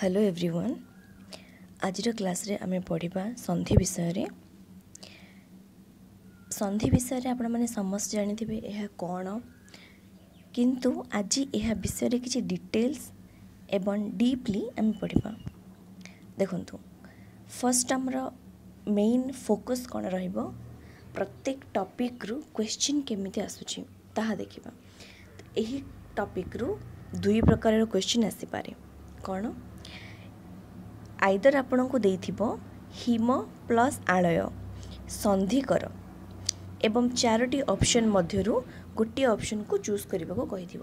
hello everyone ଆଜିର କ୍ଲାସ୍ରେ ଆମେ ପଢ଼ିବା ସନ୍ଧି ବିଷୟରେ ସନ୍ଧି ବିଷୟରେ ଆପଣମାନେ ସମସ୍ତେ ଜାଣିଥିବେ ଏହା କ'ଣ କିନ୍ତୁ ଆଜି ଏହା ବିଷୟରେ କିଛି ଡିଟେଲ୍ସ ଏବଂ ଡିପ୍ଲି ଆମେ ପଢ଼ିବା ଦେଖନ୍ତୁ ଫାର୍ଷ୍ଟ ଆମର ମେନ୍ ଫୋକସ୍ କ'ଣ ରହିବ ପ୍ରତ୍ୟେକ ଟପିକ୍ରୁ କ୍ୱେଶ୍ଚିନ୍ କେମିତି ଆସୁଛି ତାହା ଦେଖିବା ଏହି ଟପିକ୍ରୁ ଦୁଇ ପ୍ରକାରର କ୍ୱେଶ୍ଚିନ୍ ଆସିପାରେ କ'ଣ ଆଇଦର ଆପଣଙ୍କୁ ଦେଇଥିବ ହିମ ପ୍ଲସ୍ ଆଳୟ ସନ୍ଧିକର ଏବଂ ଚାରୋଟି ଅପସନ୍ ମଧ୍ୟରୁ ଗୋଟିଏ ଅପସନ୍କୁ ଚୁଜ୍ କରିବାକୁ କହିଥିବ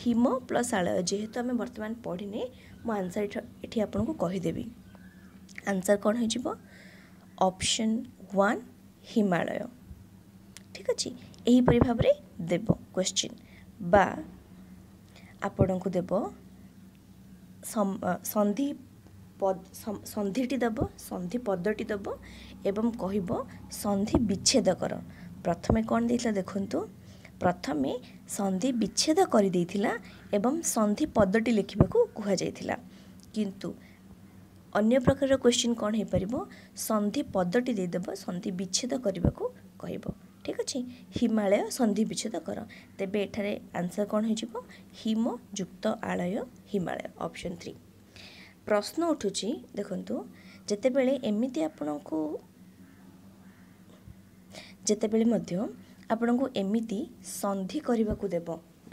ହିମ ପ୍ଲସ୍ ଆଳୟ ଯେହେତୁ ଆମେ ବର୍ତ୍ତମାନ ପଢ଼ିନେ ମୁଁ ଆନ୍ସର୍ ଏଠି ଆପଣଙ୍କୁ କହିଦେବି ଆନ୍ସର୍ କ'ଣ ହୋଇଯିବ ଅପସନ୍ ୱାନ୍ ହିମାଳୟ ଠିକ ଅଛି ଏହିପରି ଭାବରେ ଦେବ କ୍ୱେଶ୍ଚିନ୍ ବା ଆପଣଙ୍କୁ ଦେବ ସନ୍ଧି ସନ୍ଧିଟି ଦେବ ସନ୍ଧି ପଦଟି ଦେବ ଏବଂ କହିବ ସନ୍ଧି ବିଚ୍ଛେଦ କର ପ୍ରଥମେ କ'ଣ ଦେଇଥିଲା ଦେଖନ୍ତୁ ପ୍ରଥମେ ସନ୍ଧି ବିଚ୍ଛେଦ କରିଦେଇଥିଲା ଏବଂ ସନ୍ଧି ପଦଟି ଲେଖିବାକୁ କୁହାଯାଇଥିଲା କିନ୍ତୁ ଅନ୍ୟ ପ୍ରକାରର କ୍ୱେଶ୍ଚିନ୍ କ'ଣ ହୋଇପାରିବ ସନ୍ଧି ପଦଟି ଦେଇଦେବ ସନ୍ଧି ବିଚ୍ଛେଦ କରିବାକୁ କହିବ ଠିକ ଅଛି ହିମାଳୟ ସନ୍ଧି ବିଚ୍ଛେଦ କର ତେବେ ଏଠାରେ ଆନ୍ସର୍ କ'ଣ ହୋଇଯିବ ହିମ ଯୁକ୍ତ ଆଳୟ ହିମାଳୟ ଅପସନ୍ ଥ୍ରୀ ପ୍ରଶ୍ନ ଉଠୁଛି ଦେଖନ୍ତୁ ଯେତେବେଳେ ଏମିତି ଆପଣଙ୍କୁ ଯେତେବେଳେ ମଧ୍ୟ ଆପଣଙ୍କୁ ଏମିତି ସନ୍ଧି କରିବାକୁ ଦେବ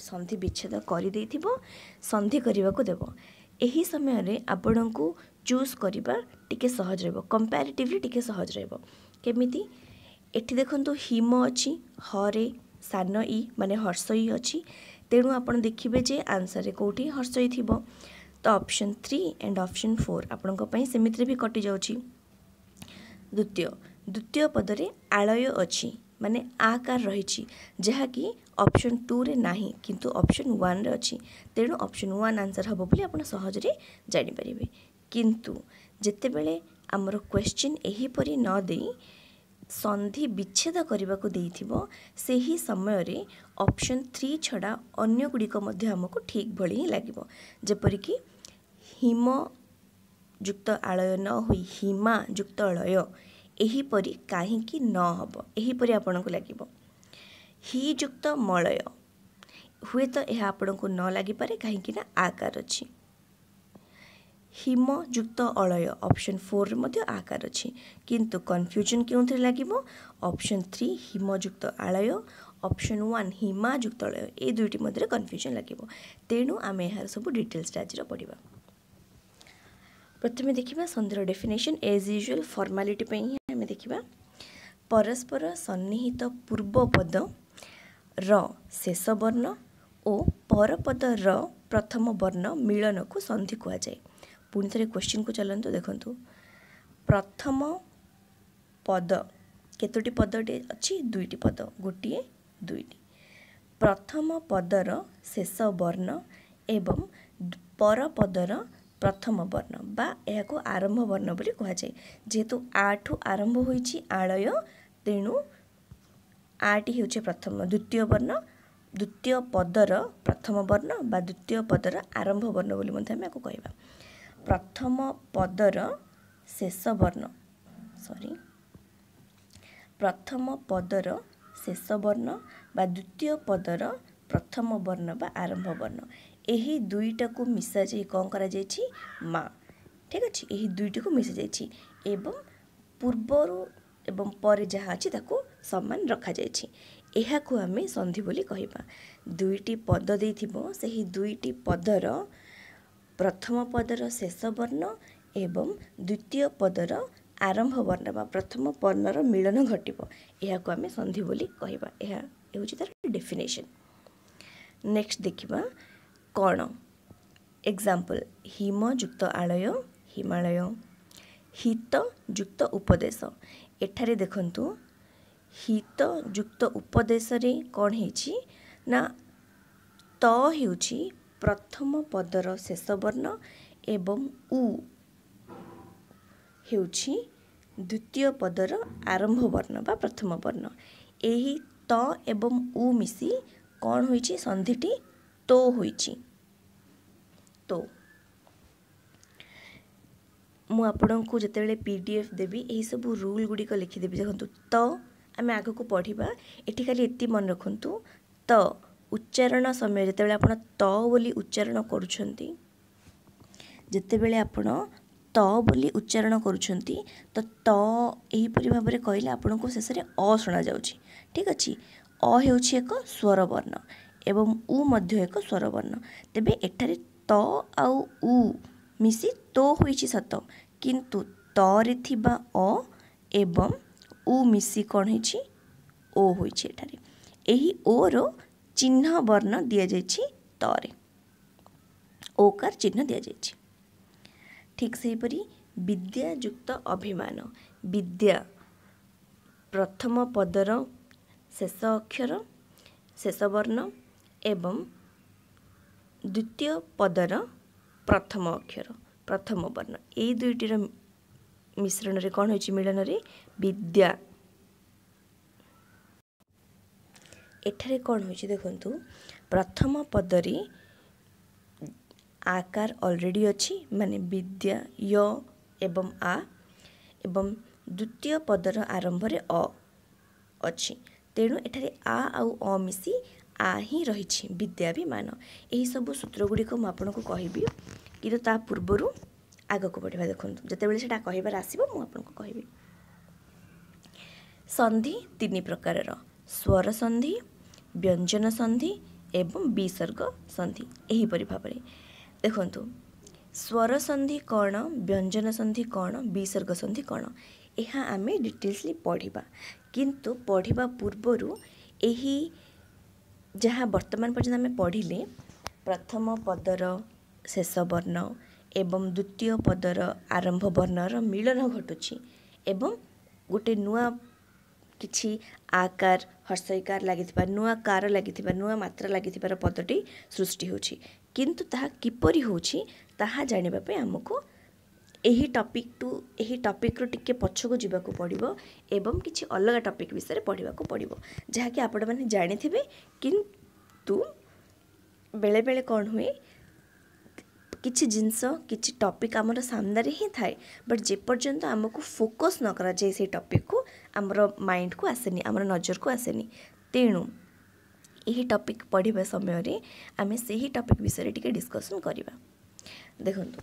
ସନ୍ଧି ବିଚ୍ଛେଦ କରିଦେଇଥିବ ସନ୍ଧି କରିବାକୁ ଦେବ ଏହି ସମୟରେ ଆପଣଙ୍କୁ ଚୁଜ୍ କରିବା ଟିକିଏ ସହଜ ରହିବ କମ୍ପାରିଟିଭଲି ଟିକିଏ ସହଜ ରହିବ କେମିତି ଏଠି ଦେଖନ୍ତୁ ହିମ ଅଛି ହରେ ସାନ ଇ ମାନେ ହର୍ଷ ଇ ଅଛି ତେଣୁ ଆପଣ ଦେଖିବେ ଯେ ଆନ୍ସର୍ରେ କେଉଁଠି ହର୍ଷ ଇ ଥିବ ତ option three and option four ଆପଣଙ୍କ ପାଇଁ ସେମିତିରେ ବି କଟିଯାଉଛି ଦ୍ୱିତୀୟ ଦ୍ୱିତୀୟ ପଦରେ ଆଳୟ ଅଛି ମାନେ ଆକାର ରହିଛି ଯାହାକି ଅପସନ୍ ଟୁରେ ନାହିଁ କିନ୍ତୁ ଅପସନ୍ ୱାନ୍ରେ ଅଛି ତେଣୁ ଅପସନ୍ ୱାନ୍ ଆନ୍ସର୍ ହେବ ବୋଲି ଆପଣ ସହଜରେ ଜାଣିପାରିବେ କିନ୍ତୁ ଯେତେବେଳେ ଆମର କ୍ୱେଶ୍ଚିନ୍ ଏହିପରି ନ ଦେଇ ସନ୍ଧି ବିଚ୍ଛେଦ କରିବାକୁ ଦେଇଥିବ ସେହି ସମୟରେ ଅପସନ୍ ଥ୍ରୀ ଛଡ଼ା ଅନ୍ୟଗୁଡ଼ିକ ମଧ୍ୟ ଆମକୁ ଠିକ୍ ଭଳି ହିଁ ଲାଗିବ ଯେପରିକି ହିମ ଯୁକ୍ତ ଆଳୟ ନ ହୋଇ ହିମା ଯୁକ୍ତ ଆଳୟ ଏହିପରି କାହିଁକି ନ ହେବ ଏହିପରି ଆପଣଙ୍କୁ ଲାଗିବ ହି ଯୁକ୍ତ ମଳୟ ହୁଏତ ଏହା ଆପଣଙ୍କୁ ନ ଲାଗିପାରେ କାହିଁକି ନା ଆକାର ଅଛି ହିମ ଯୁକ୍ତ ଅଳୟ ଅପସନ୍ ଫୋର୍ରେ ମଧ୍ୟ ଆକାର ଅଛି କିନ୍ତୁ କନଫ୍ୟୁଜନ୍ କେଉଁଥିରେ ଲାଗିବ ଅପସନ୍ ଥ୍ରୀ ହିମଯୁକ୍ତ ଆଳୟ ଅପସନ୍ ୱାନ୍ ହିମା ଯୁକ୍ତ ଅଳୟ ଏ ଦୁଇଟି ମଧ୍ୟରେ କନଫ୍ୟୁଜନ୍ ଲାଗିବ ତେଣୁ ଆମେ ଏହାର ସବୁ ଡିଟେଲ୍ସଟା ଆଜିର ପଢ଼ିବା প্রথমে দেখিবা সন্ধির ডেফিনেসন এজ ইউজুয়াল ফর্মালিটি পাই আমি দেখিবা পরস্পর সন্নিহিত পূর্ব পদ ର ଶେଷ ବର୍ଣ୍ଣ ଓ ପରପଦ ର ପ୍ରଥମ ବର୍ଣ୍ଣ ମିଳନକୁ ସନ୍ଧି କୁହାଯାଏ ପୁଣି ଥରେ କ୍ୱେଶ୍ଚିନ୍କୁ ଚାଲନ୍ତୁ ଦେଖନ୍ତୁ ପ୍ରଥମ ପଦ କେତୋଟି ପଦଟି ଅଛି ଦୁଇଟି ପଦ ଗୋଟିଏ ଦୁଇଟି ପ୍ରଥମ ପଦର ଶେଷ ବର୍ଣ୍ଣ ଏବଂ ପରପଦର ପ୍ରଥମ ବର୍ଣ୍ଣ ବା ଏହାକୁ ଆରମ୍ଭ ବର୍ଣ୍ଣ ବୋଲି କୁହାଯାଏ ଯେହେତୁ ଆଠୁ ଆରମ୍ଭ ହୋଇଛି ଆଳୟ ତେଣୁ ଆଟି ହେଉଛି ପ୍ରଥମ ଦ୍ୱିତୀୟ ବର୍ଣ୍ଣ ଦ୍ୱିତୀୟ ପଦର ପ୍ରଥମ ବର୍ଣ୍ଣ ବା ଦ୍ୱିତୀୟ ପଦର ଆରମ୍ଭ ବର୍ଣ୍ଣ ବୋଲି ମଧ୍ୟ ଆମେ ଏହାକୁ କହିବା ପ୍ରଥମ ପଦର ଶେଷ ବର୍ଣ୍ଣ ସରି ପ୍ରଥମ ପଦର ଶେଷ ବର୍ଣ୍ଣ ବା ଦ୍ୱିତୀୟ ପଦର ପ୍ରଥମ ବର୍ଣ୍ଣ ବା ଆରମ୍ଭ ବର୍ଣ୍ଣ ଏହି ଦୁଇଟାକୁ ମିଶାଯାଇ କ'ଣ କରାଯାଇଛି ମା ଠିକ୍ ଅଛି ଏହି ଦୁଇଟିକୁ ମିଶାଯାଇଛି ଏବଂ ପୂର୍ବରୁ ଏବଂ ପରେ ଯାହା ଅଛି ତାକୁ ସମାନ ରଖାଯାଇଛି ଏହାକୁ ଆମେ ସନ୍ଧି ବୋଲି କହିବା ଦୁଇଟି ପଦ ଦେଇଥିବ ସେହି ଦୁଇଟି ପଦର ପ୍ରଥମ ପଦର ଶେଷ ବର୍ଣ୍ଣ ଏବଂ ଦ୍ୱିତୀୟ ପଦର ଆରମ୍ଭ ବର୍ଣ୍ଣ ବା ପ୍ରଥମ ବର୍ଣ୍ଣର ମିଳନ ଘଟିବ ଏହାକୁ ଆମେ ସନ୍ଧି ବୋଲି କହିବା ଏହା ହେଉଛି ତା'ର ଡେଫିନେସନ୍ ନେକ୍ସଟ ଦେଖିବା କ'ଣ ଏକ୍ସାମ୍ପଲ୍ ହିମଯୁକ୍ତ ଆଳୟ ହିମାଳୟ ହିତଯୁକ୍ତ ଉପଦେଶ ଏଠାରେ ଦେଖନ୍ତୁ ହିତଯୁକ୍ତ ଉପଦେଶରେ କ'ଣ ହେଇଛି ନା ତ ହେଉଛି ପ୍ରଥମ ପଦର ଶେଷ ବର୍ଣ୍ଣ ଏବଂ ଉ ହେଉଛି ଦ୍ୱିତୀୟ ପଦର ଆରମ୍ଭ ବର୍ଣ୍ଣ ବା ପ୍ରଥମ ବର୍ଣ୍ଣ ଏହି ତ ଏବଂ ଉ ମିଶି କ'ଣ ହୋଇଛି ସନ୍ଧିଟି ତୋ ହୋଇଛି ତୋ ମୁଁ ଆପଣଙ୍କୁ ଯେତେବେଳେ ପି ଡ଼ି ଏଫ୍ ଦେବି ଏହିସବୁ ରୁଲ୍ ଗୁଡ଼ିକ ଲେଖିଦେବି ଦେଖନ୍ତୁ ତ ଆମେ ଆଗକୁ ପଢ଼ିବା ଏଠି ଖାଲି ଏତିକି ମନେ ରଖନ୍ତୁ ତ ଉଚ୍ଚାରଣ ସମୟରେ ଯେତେବେଳେ ଆପଣ ତ ବୋଲି ଉଚ୍ଚାରଣ କରୁଛନ୍ତି ଯେତେବେଳେ ଆପଣ ତ ବୋଲି ଉଚ୍ଚାରଣ କରୁଛନ୍ତି ତ ତ ଏହିପରି ଭାବରେ କହିଲେ ଆପଣଙ୍କୁ ଶେଷରେ ଅ ଶୁଣାଯାଉଛି ଠିକ୍ ଅଛି ଅ ହେଉଛି ଏକ ସ୍ୱର ବର୍ଣ୍ଣ ଏବଂ ଉ ମଧ୍ୟ ଏକ ସ୍ୱରବର୍ଣ୍ଣ ତେବେ ଏଠାରେ ତ ଆଉ ଉ ମିଶି ତୋ ହୋଇଛି ସତ କିନ୍ତୁ ତରେ ଥିବା ଅ ଏବଂ ଉ ମିଶି କ'ଣ ହେଇଛି ଓ ହୋଇଛି ଏଠାରେ ଏହି ଓର ଚିହ୍ନ ବର୍ଣ୍ଣ ଦିଆଯାଇଛି ତରେ ଓକାର ଚିହ୍ନ ଦିଆଯାଇଛି ଠିକ୍ ସେହିପରି ବିଦ୍ୟାଯୁକ୍ତ ଅଭିମାନ ବିଦ୍ୟା ପ୍ରଥମ ପଦର ଶେଷ ଅକ୍ଷର ଶେଷ ବର୍ଣ୍ଣ ଏବଂ ଦ୍ୱିତୀୟ ପଦର ପ୍ରଥମ ଅକ୍ଷର ପ୍ରଥମ ବର୍ଣ୍ଣ ଏଇ ଦୁଇଟିର ମିଶ୍ରଣରେ କ'ଣ ହେଉଛି ମିଳନରେ ବିଦ୍ୟା ଏଠାରେ କ'ଣ ହେଉଛି ଦେଖନ୍ତୁ ପ୍ରଥମ ପଦରେ ଆକାର ଅଲରେଡ଼ି ଅଛି ମାନେ ବିଦ୍ୟା ୟ ଏବଂ ଆ ଏବଂ ଦ୍ୱିତୀୟ ପଦର ଆରମ୍ଭରେ ଅ ଅଛି ତେଣୁ ଏଠାରେ ଆ ଆଉ ଅ ମିଶି ଆ ହିଁ ରହିଛି ବିଦ୍ୟା ବିଦ୍ୟାଭିମାନ ଏହିସବୁ ସୂତ୍ର ଗୁଡ଼ିକ ମୁଁ ଆପଣଙ୍କୁ କହିବି କିନ୍ତୁ ତା ପୂର୍ବରୁ ଆଗକୁ ବଢ଼ିବା ଦେଖନ୍ତୁ ଯେତେବେଳେ ସେଇଟା କହିବାର ଆସିବ ମୁଁ ଆପଣଙ୍କୁ କହିବି ସନ୍ଧି ତିନି ପ୍ରକାରର ସ୍ୱର ସନ୍ଧି ବ୍ୟଞ୍ଜନ ସନ୍ଧି ଏବଂ ବିସର୍ଗ ସନ୍ଧି ଏହିପରି ଭାବରେ ଦେଖନ୍ତୁ ସ୍ୱର ସନ୍ଧି କ'ଣ ବ୍ୟଞ୍ଜନ ସନ୍ଧି କ'ଣ ବିସର୍ଗ ସନ୍ଧି କ'ଣ ଏହା ଆମେ ଡିଟେଲ୍ସଲି ପଢ଼ିବା କିନ୍ତୁ ପଢ଼ିବା ପୂର୍ବରୁ ଏହି ଯାହା ବର୍ତ୍ତମାନ ପର୍ଯ୍ୟନ୍ତ ଆମେ ପଢ଼ିଲେ ପ୍ରଥମ ପଦର ଶେଷ ବର୍ଣ୍ଣ ଏବଂ ଦ୍ୱିତୀୟ ପଦର ଆରମ୍ଭ ବର୍ଣ୍ଣର ମିଳନ ଘଟୁଛି ଏବଂ ଗୋଟେ ନୂଆ କିଛି ଆକାର ହର୍ଷଇକାର ଲାଗିଥିବା ନୂଆ କାର ଲାଗିଥିବା ନୂଆ ମାତ୍ରା ଲାଗିଥିବାର ପଦଟି ସୃଷ୍ଟି ହେଉଛି କିନ୍ତୁ ତାହା କିପରି ହେଉଛି ତାହା ଜାଣିବା ପାଇଁ ଆମକୁ ଏହି ଟପିକ୍ ଟୁ ଏହି ଟପିକ୍ରୁ ଟିକେ ପଛକୁ ଯିବାକୁ ପଡ଼ିବ ଏବଂ କିଛି ଅଲଗା ଟପିକ୍ ବିଷୟରେ ପଢ଼ିବାକୁ ପଡ଼ିବ ଯାହାକି ଆପଣମାନେ ଜାଣିଥିବେ କିନ୍ତୁ ବେଳେବେଳେ କ'ଣ ହୁଏ କିଛି ଜିନିଷ କିଛି ଟପିକ୍ ଆମର ସାମ୍ନାରେ ହିଁ ଥାଏ ବଟ୍ ଯେପର୍ଯ୍ୟନ୍ତ ଆମକୁ ଫୋକସ୍ ନ କରାଯାଏ ସେଇ ଟପିକ୍କୁ ଆମର ମାଇଣ୍ଡକୁ ଆସେନି ଆମର ନଜରକୁ ଆସେନି ତେଣୁ ଏହି ଟପିକ୍ ପଢ଼ିବା ସମୟରେ ଆମେ ସେହି ଟପିକ୍ ବିଷୟରେ ଟିକେ ଡିସ୍କସନ୍ କରିବା ଦେଖନ୍ତୁ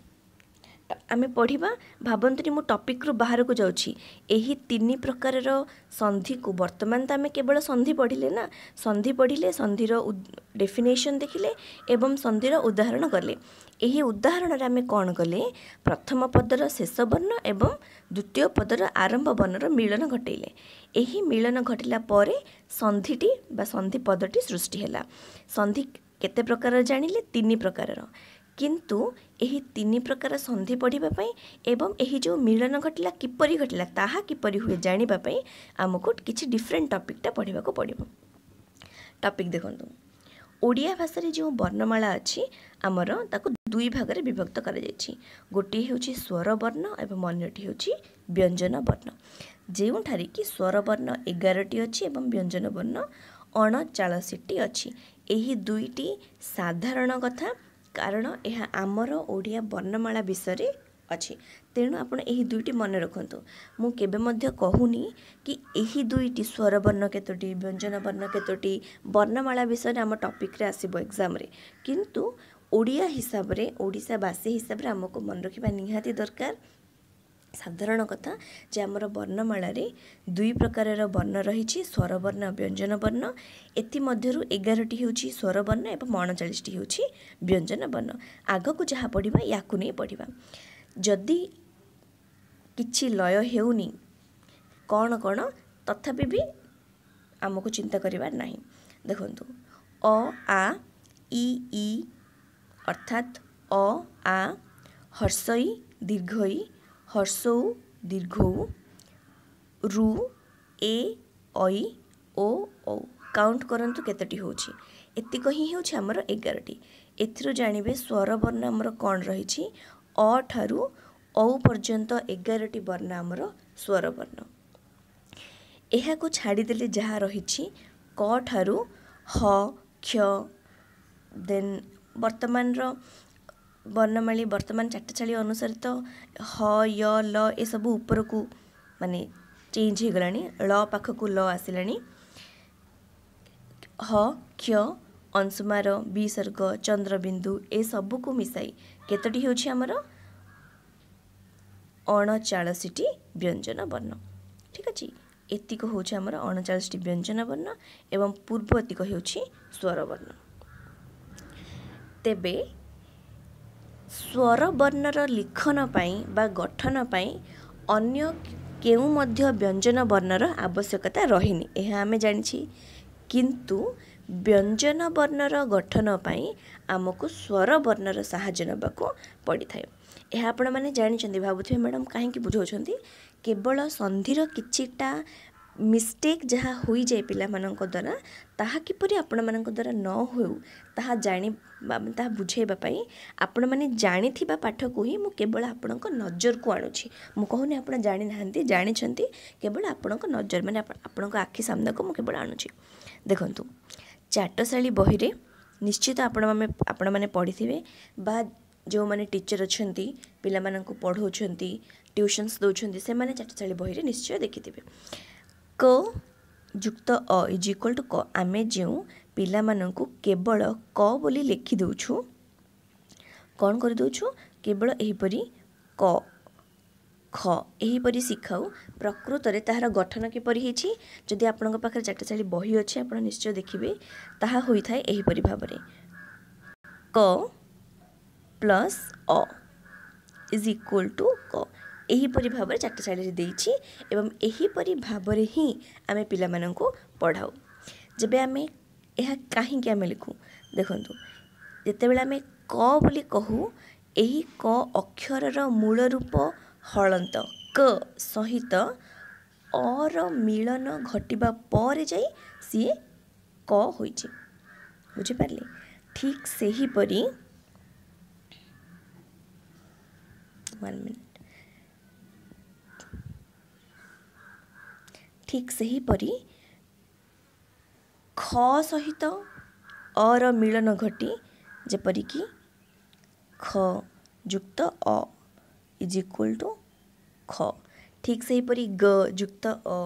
ଆମେ ପଢ଼ିବା ଭାବନ୍ତୁନି ମୁଁ ଟପିକ୍ରୁ ବାହାରକୁ ଯାଉଛି ଏହି ତିନି ପ୍ରକାରର ସନ୍ଧିକୁ ବର୍ତ୍ତମାନ ତ ଆମେ କେବଳ ସନ୍ଧି ପଢ଼ିଲେ ନା ସନ୍ଧି ପଢ଼ିଲେ ସନ୍ଧିର ଡେଫିନେସନ୍ ଦେଖିଲେ ଏବଂ ସନ୍ଧିର ଉଦାହରଣ କଲେ ଏହି ଉଦାହରଣରେ ଆମେ କ'ଣ କଲେ ପ୍ରଥମ ପଦର ଶେଷ ବର୍ଣ୍ଣ ଏବଂ ଦ୍ୱିତୀୟ ପଦର ଆରମ୍ଭ ବର୍ଣ୍ଣର ମିଳନ ଘଟେଇଲେ ଏହି ମିଳନ ଘଟିଲା ପରେ ସନ୍ଧିଟି ବା ସନ୍ଧି ପଦଟି ସୃଷ୍ଟି ହେଲା ସନ୍ଧି କେତେ ପ୍ରକାରର ଜାଣିଲେ ତିନି ପ୍ରକାରର କିନ୍ତୁ ଏହି ତିନି ପ୍ରକାର ସନ୍ଧି ପଢ଼ିବା ପାଇଁ ଏବଂ ଏହି ଯେଉଁ ମିଳନ ଘଟିଲା କିପରି ଘଟିଲା ତାହା କିପରି ହୁଏ ଜାଣିବା ପାଇଁ ଆମକୁ କିଛି ଡିଫରେଣ୍ଟ ଟପିକ୍ଟା ପଢ଼ିବାକୁ ପଡ଼ିବ ଟପିକ୍ ଦେଖନ୍ତୁ ଓଡ଼ିଆ ଭାଷାରେ ଯେଉଁ ବର୍ଣ୍ଣମାଳା ଅଛି ଆମର ତାକୁ ଦୁଇ ଭାଗରେ ବିଭକ୍ତ କରାଯାଇଛି ଗୋଟିଏ ହେଉଛି ସ୍ୱର ବର୍ଣ୍ଣ ଏବଂ ଅନ୍ୟଟି ହେଉଛି ବ୍ୟଞ୍ଜନ ବର୍ଣ୍ଣ ଯେଉଁଠାରେ କି ସ୍ୱର ବର୍ଣ୍ଣ ଏଗାରଟି ଅଛି ଏବଂ ବ୍ୟଞ୍ଜନ ବର୍ଣ୍ଣ ଅଣଚାଳଶୀଟି ଅଛି ଏହି ଦୁଇଟି ସାଧାରଣ କଥା କାରଣ ଏହା ଆମର ଓଡ଼ିଆ ବର୍ଣ୍ଣମାଳା ବିଷୟରେ ଅଛି ତେଣୁ ଆପଣ ଏହି ଦୁଇଟି ମନେ ରଖନ୍ତୁ ମୁଁ କେବେ ମଧ୍ୟ କହୁନି କି ଏହି ଦୁଇଟି ସ୍ୱରବର୍ଣ୍ଣ କେତୋଟି ବ୍ୟଞ୍ଜନ ବର୍ଣ୍ଣ କେତୋଟି ବର୍ଣ୍ଣମାଳା ବିଷୟରେ ଆମ ଟପିକ୍ରେ ଆସିବ ଏକ୍ଜାମ୍ରେ କିନ୍ତୁ ଓଡ଼ିଆ ହିସାବରେ ଓଡ଼ିଶାବାସୀ ହିସାବରେ ଆମକୁ ମନେ ରଖିବା ନିହାତି ଦରକାର ସାଧାରଣ କଥା ଯେ ଆମର ବର୍ଣ୍ଣମାଳାରେ ଦୁଇ ପ୍ରକାରର ବର୍ଣ୍ଣ ରହିଛି ସ୍ୱରବର୍ଣ୍ଣ ବ୍ୟଞ୍ଜନ ବର୍ଣ୍ଣ ଏଥିମଧ୍ୟରୁ ଏଗାରଟି ହେଉଛି ସ୍ୱରବର୍ଣ୍ଣ ଏବଂ ଅଣଚାଳିଶଟି ହେଉଛି ବ୍ୟଞ୍ଜନ ବର୍ଣ୍ଣ ଆଗକୁ ଯାହା ପଢ଼ିବା ୟାକୁ ନେଇ ପଢ଼ିବା ଯଦି କିଛି ଲୟ ହେଉନି କ'ଣ କ'ଣ ତଥାପି ବି ଆମକୁ ଚିନ୍ତା କରିବାର ନାହିଁ ଦେଖନ୍ତୁ ଅ ଆ ଇ ଅର୍ଥାତ୍ ଅ ଆ ହର୍ଷଇ ଦୀର୍ଘଇ ହର୍ଷଉ ଦୀର୍ଘ ରୁ ଏ ଐ ଓ ଔ କାଉଣ୍ଟ କରନ୍ତୁ କେତୋଟି ହେଉଛି ଏତିକ ହିଁ ହେଉଛି ଆମର ଏଗାରଟି ଏଥିରୁ ଜାଣିବେ ସ୍ୱର ବର୍ଣ୍ଣ ଆମର କ'ଣ ରହିଛି ଅ ଠାରୁ ଔ ପର୍ଯ୍ୟନ୍ତ ଏଗାରଟି ବର୍ଣ୍ଣ ଆମର ସ୍ୱର ବର୍ଣ୍ଣ ଏହାକୁ ଛାଡ଼ିଦେଲେ ଯାହା ରହିଛି କ ଠାରୁ ହ କ୍ଷ ଦେନ୍ ବର୍ତ୍ତମାନର ବର୍ଣ୍ଣମାଳୀ ବର୍ତ୍ତମାନ ଚାଟଛାଳି ଅନୁସାରିତ ହ ୟ ଲ ଏସବୁ ଉପରକୁ ମାନେ ଚେଞ୍ଜ ହେଇଗଲାଣି ଳ ପାଖକୁ ଲ ଆସିଲାଣି ହ କ୍ଷ ଅଂଶୁମାର ବିସର୍ଗ ଚନ୍ଦ୍ରବିନ୍ଦୁ ଏସବୁକୁ ମିଶାଇ କେତୋଟି ହେଉଛି ଆମର ଅଣଚାଳିଶଟି ବ୍ୟଞ୍ଜନ ବର୍ଣ୍ଣ ଠିକ୍ ଅଛି ଏତିକ ହେଉଛି ଆମର ଅଣଚାଳିଶଟି ବ୍ୟଞ୍ଜନ ବର୍ଣ୍ଣ ଏବଂ ପୂର୍ବ ଏତିକ ହେଉଛି ବର୍ଣ୍ଣ ତେବେ ସ୍ୱର ବର୍ଣ୍ଣର ଲିଖନ ପାଇଁ ବା ଗଠନ ପାଇଁ ଅନ୍ୟ କେଉଁ ମଧ୍ୟ ବ୍ୟଞ୍ଜନ ବର୍ଣ୍ଣର ଆବଶ୍ୟକତା ରହିନି ଏହା ଆମେ ଜାଣିଛି କିନ୍ତୁ ବ୍ୟଞ୍ଜନ ବର୍ଣ୍ଣର ଗଠନ ପାଇଁ ଆମକୁ ସ୍ୱର ବର୍ଣ୍ଣର ସାହାଯ୍ୟ ନେବାକୁ ପଡ଼ିଥାଏ ଏହା ଆପଣମାନେ ଜାଣିଛନ୍ତି ଭାବୁଥିବେ ମ୍ୟାଡ଼ାମ୍ କାହିଁକି ବୁଝାଉଛନ୍ତି କେବଳ ସନ୍ଧିର କିଛିଟା ମିଷ୍ଟେକ୍ ଯାହା ହୋଇଯାଏ ପିଲାମାନଙ୍କ ଦ୍ୱାରା ତାହା କିପରି ଆପଣମାନଙ୍କ ଦ୍ୱାରା ନ ହେଉ ତାହା ଜାଣି ତାହା ବୁଝାଇବା ପାଇଁ ଆପଣମାନେ ଜାଣିଥିବା ପାଠକୁ ହିଁ ମୁଁ କେବଳ ଆପଣଙ୍କ ନଜରକୁ ଆଣୁଛି ମୁଁ କହୁନି ଆପଣ ଜାଣିନାହାନ୍ତି ଜାଣିଛନ୍ତି କେବଳ ଆପଣଙ୍କ ନଜର ମାନେ ଆପଣଙ୍କ ଆଖି ସାମ୍ନାକୁ ମୁଁ କେବଳ ଆଣୁଛି ଦେଖନ୍ତୁ ଚାଟଶାଳୀ ବହିରେ ନିଶ୍ଚିତ ଆପଣମାନେ ଆପଣମାନେ ପଢ଼ିଥିବେ ବା ଯେଉଁମାନେ ଟିଚର୍ ଅଛନ୍ତି ପିଲାମାନଙ୍କୁ ପଢ଼ାଉଛନ୍ତି ଟ୍ୟୁସନ୍ସ ଦେଉଛନ୍ତି ସେମାନେ ଚାଟଶାଳୀ ବହିରେ ନିଶ୍ଚୟ ଦେଖିଥିବେ କ ଯୁକ୍ତ ଅ ଇଜ୍ ଇକ୍ୱାଲ୍ ଟୁ କ ଆମେ ଯେଉଁ ପିଲାମାନଙ୍କୁ କେବଳ କ ବୋଲି ଲେଖି ଦେଉଛୁ କ'ଣ କରିଦେଉଛୁ କେବଳ ଏହିପରି କ ଖ ଏହିପରି ଶିଖାଉ ପ୍ରକୃତରେ ତାହାର ଗଠନ କିପରି ହେଇଛି ଯଦି ଆପଣଙ୍କ ପାଖରେ ଚାଟାଶାଳୀ ବହି ଅଛି ଆପଣ ନିଶ୍ଚୟ ଦେଖିବେ ତାହା ହୋଇଥାଏ ଏହିପରି ଭାବରେ କ ପ୍ଲସ୍ ଅ ଇଜ୍ ଇକ୍ୱାଲ୍ ଟୁ କ ଏହିପରି ଭାବରେ ଚାରିଟା ଶୈଳୀରେ ଦେଇଛି ଏବଂ ଏହିପରି ଭାବରେ ହିଁ ଆମେ ପିଲାମାନଙ୍କୁ ପଢ଼ାଉ ଯେବେ ଆମେ ଏହା କାହିଁକି ଆମେ ଲେଖୁ ଦେଖନ୍ତୁ ଯେତେବେଳେ ଆମେ କ ବୋଲି କହୁ ଏହି କ ଅକ୍ଷରର ମୂଳ ରୂପ ହଳନ୍ତ କ ସହିତ ଅର ମିଳନ ଘଟିବା ପରେ ଯାଇ ସିଏ କ ହୋଇଛି ବୁଝିପାରିଲେ ଠିକ୍ ସେହିପରି ୱାନ୍ ମିନିଟ୍ ଠିକ୍ ସେହିପରି ଖ ସହିତ ଅର ମିଳନ ଘଟି ଯେପରିକି ଖ ଯୁକ୍ତ ଅ ଇଜ୍ ଇକ୍ୱାଲ୍ ଟୁ ଖ ଠିକ୍ ସେହିପରି ଗ ଯୁକ୍ତ ଅ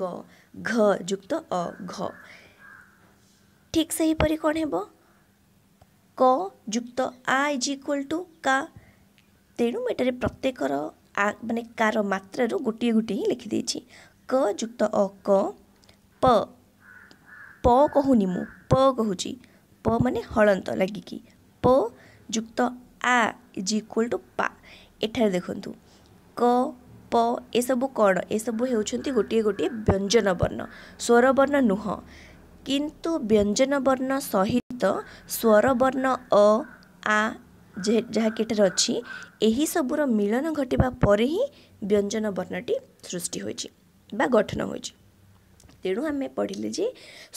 ଗ ଘ ଯୁକ୍ତ ଅ ଘ ଠିକ୍ ସେହିପରି କ'ଣ ହେବ କ ଯୁକ୍ତ ଆ ଇଜ୍ ଇକ୍ୱାଲ୍ ଟୁ କା ତେଣୁ ଏଠାରେ ପ୍ରତ୍ୟେକର ମାନେ କାର ମାତ୍ରାରୁ ଗୋଟିଏ ଗୋଟିଏ ହିଁ ଲେଖିଦେଇଛି କ ଯୁକ୍ତ ଅ ପ ପ କହୁନି ମୁଁ ପ କହୁଛି ପ ମାନେ ହଳନ୍ତ ଲାଗିକି ପ ଯୁକ୍ତ ଆ ଇଜ୍ ଇକ୍ୱାଲ୍ ଟୁ ପା ଏଠାରେ ଦେଖନ୍ତୁ କ ପ ଏସବୁ କ'ଣ ଏସବୁ ହେଉଛନ୍ତି ଗୋଟିଏ ଗୋଟିଏ ବ୍ୟଞ୍ଜନ ବର୍ଣ୍ଣ ସ୍ୱର ବର୍ଣ୍ଣ ନୁହଁ କିନ୍ତୁ ବ୍ୟଞ୍ଜନ ବର୍ଣ୍ଣ ସହିତ ସ୍ୱର ବର୍ଣ୍ଣ ଅ ଆ ଯାହାକି ଏଠାରେ ଅଛି ଏହିସବୁର ମିଳନ ଘଟିବା ପରେ ହିଁ ବ୍ୟଞ୍ଜନ ବର୍ଣ୍ଣଟି ସୃଷ୍ଟି ହୋଇଛି ବା ଗଠନ ହେଉଛି ତେଣୁ ଆମେ ପଢ଼ିଲେ ଯେ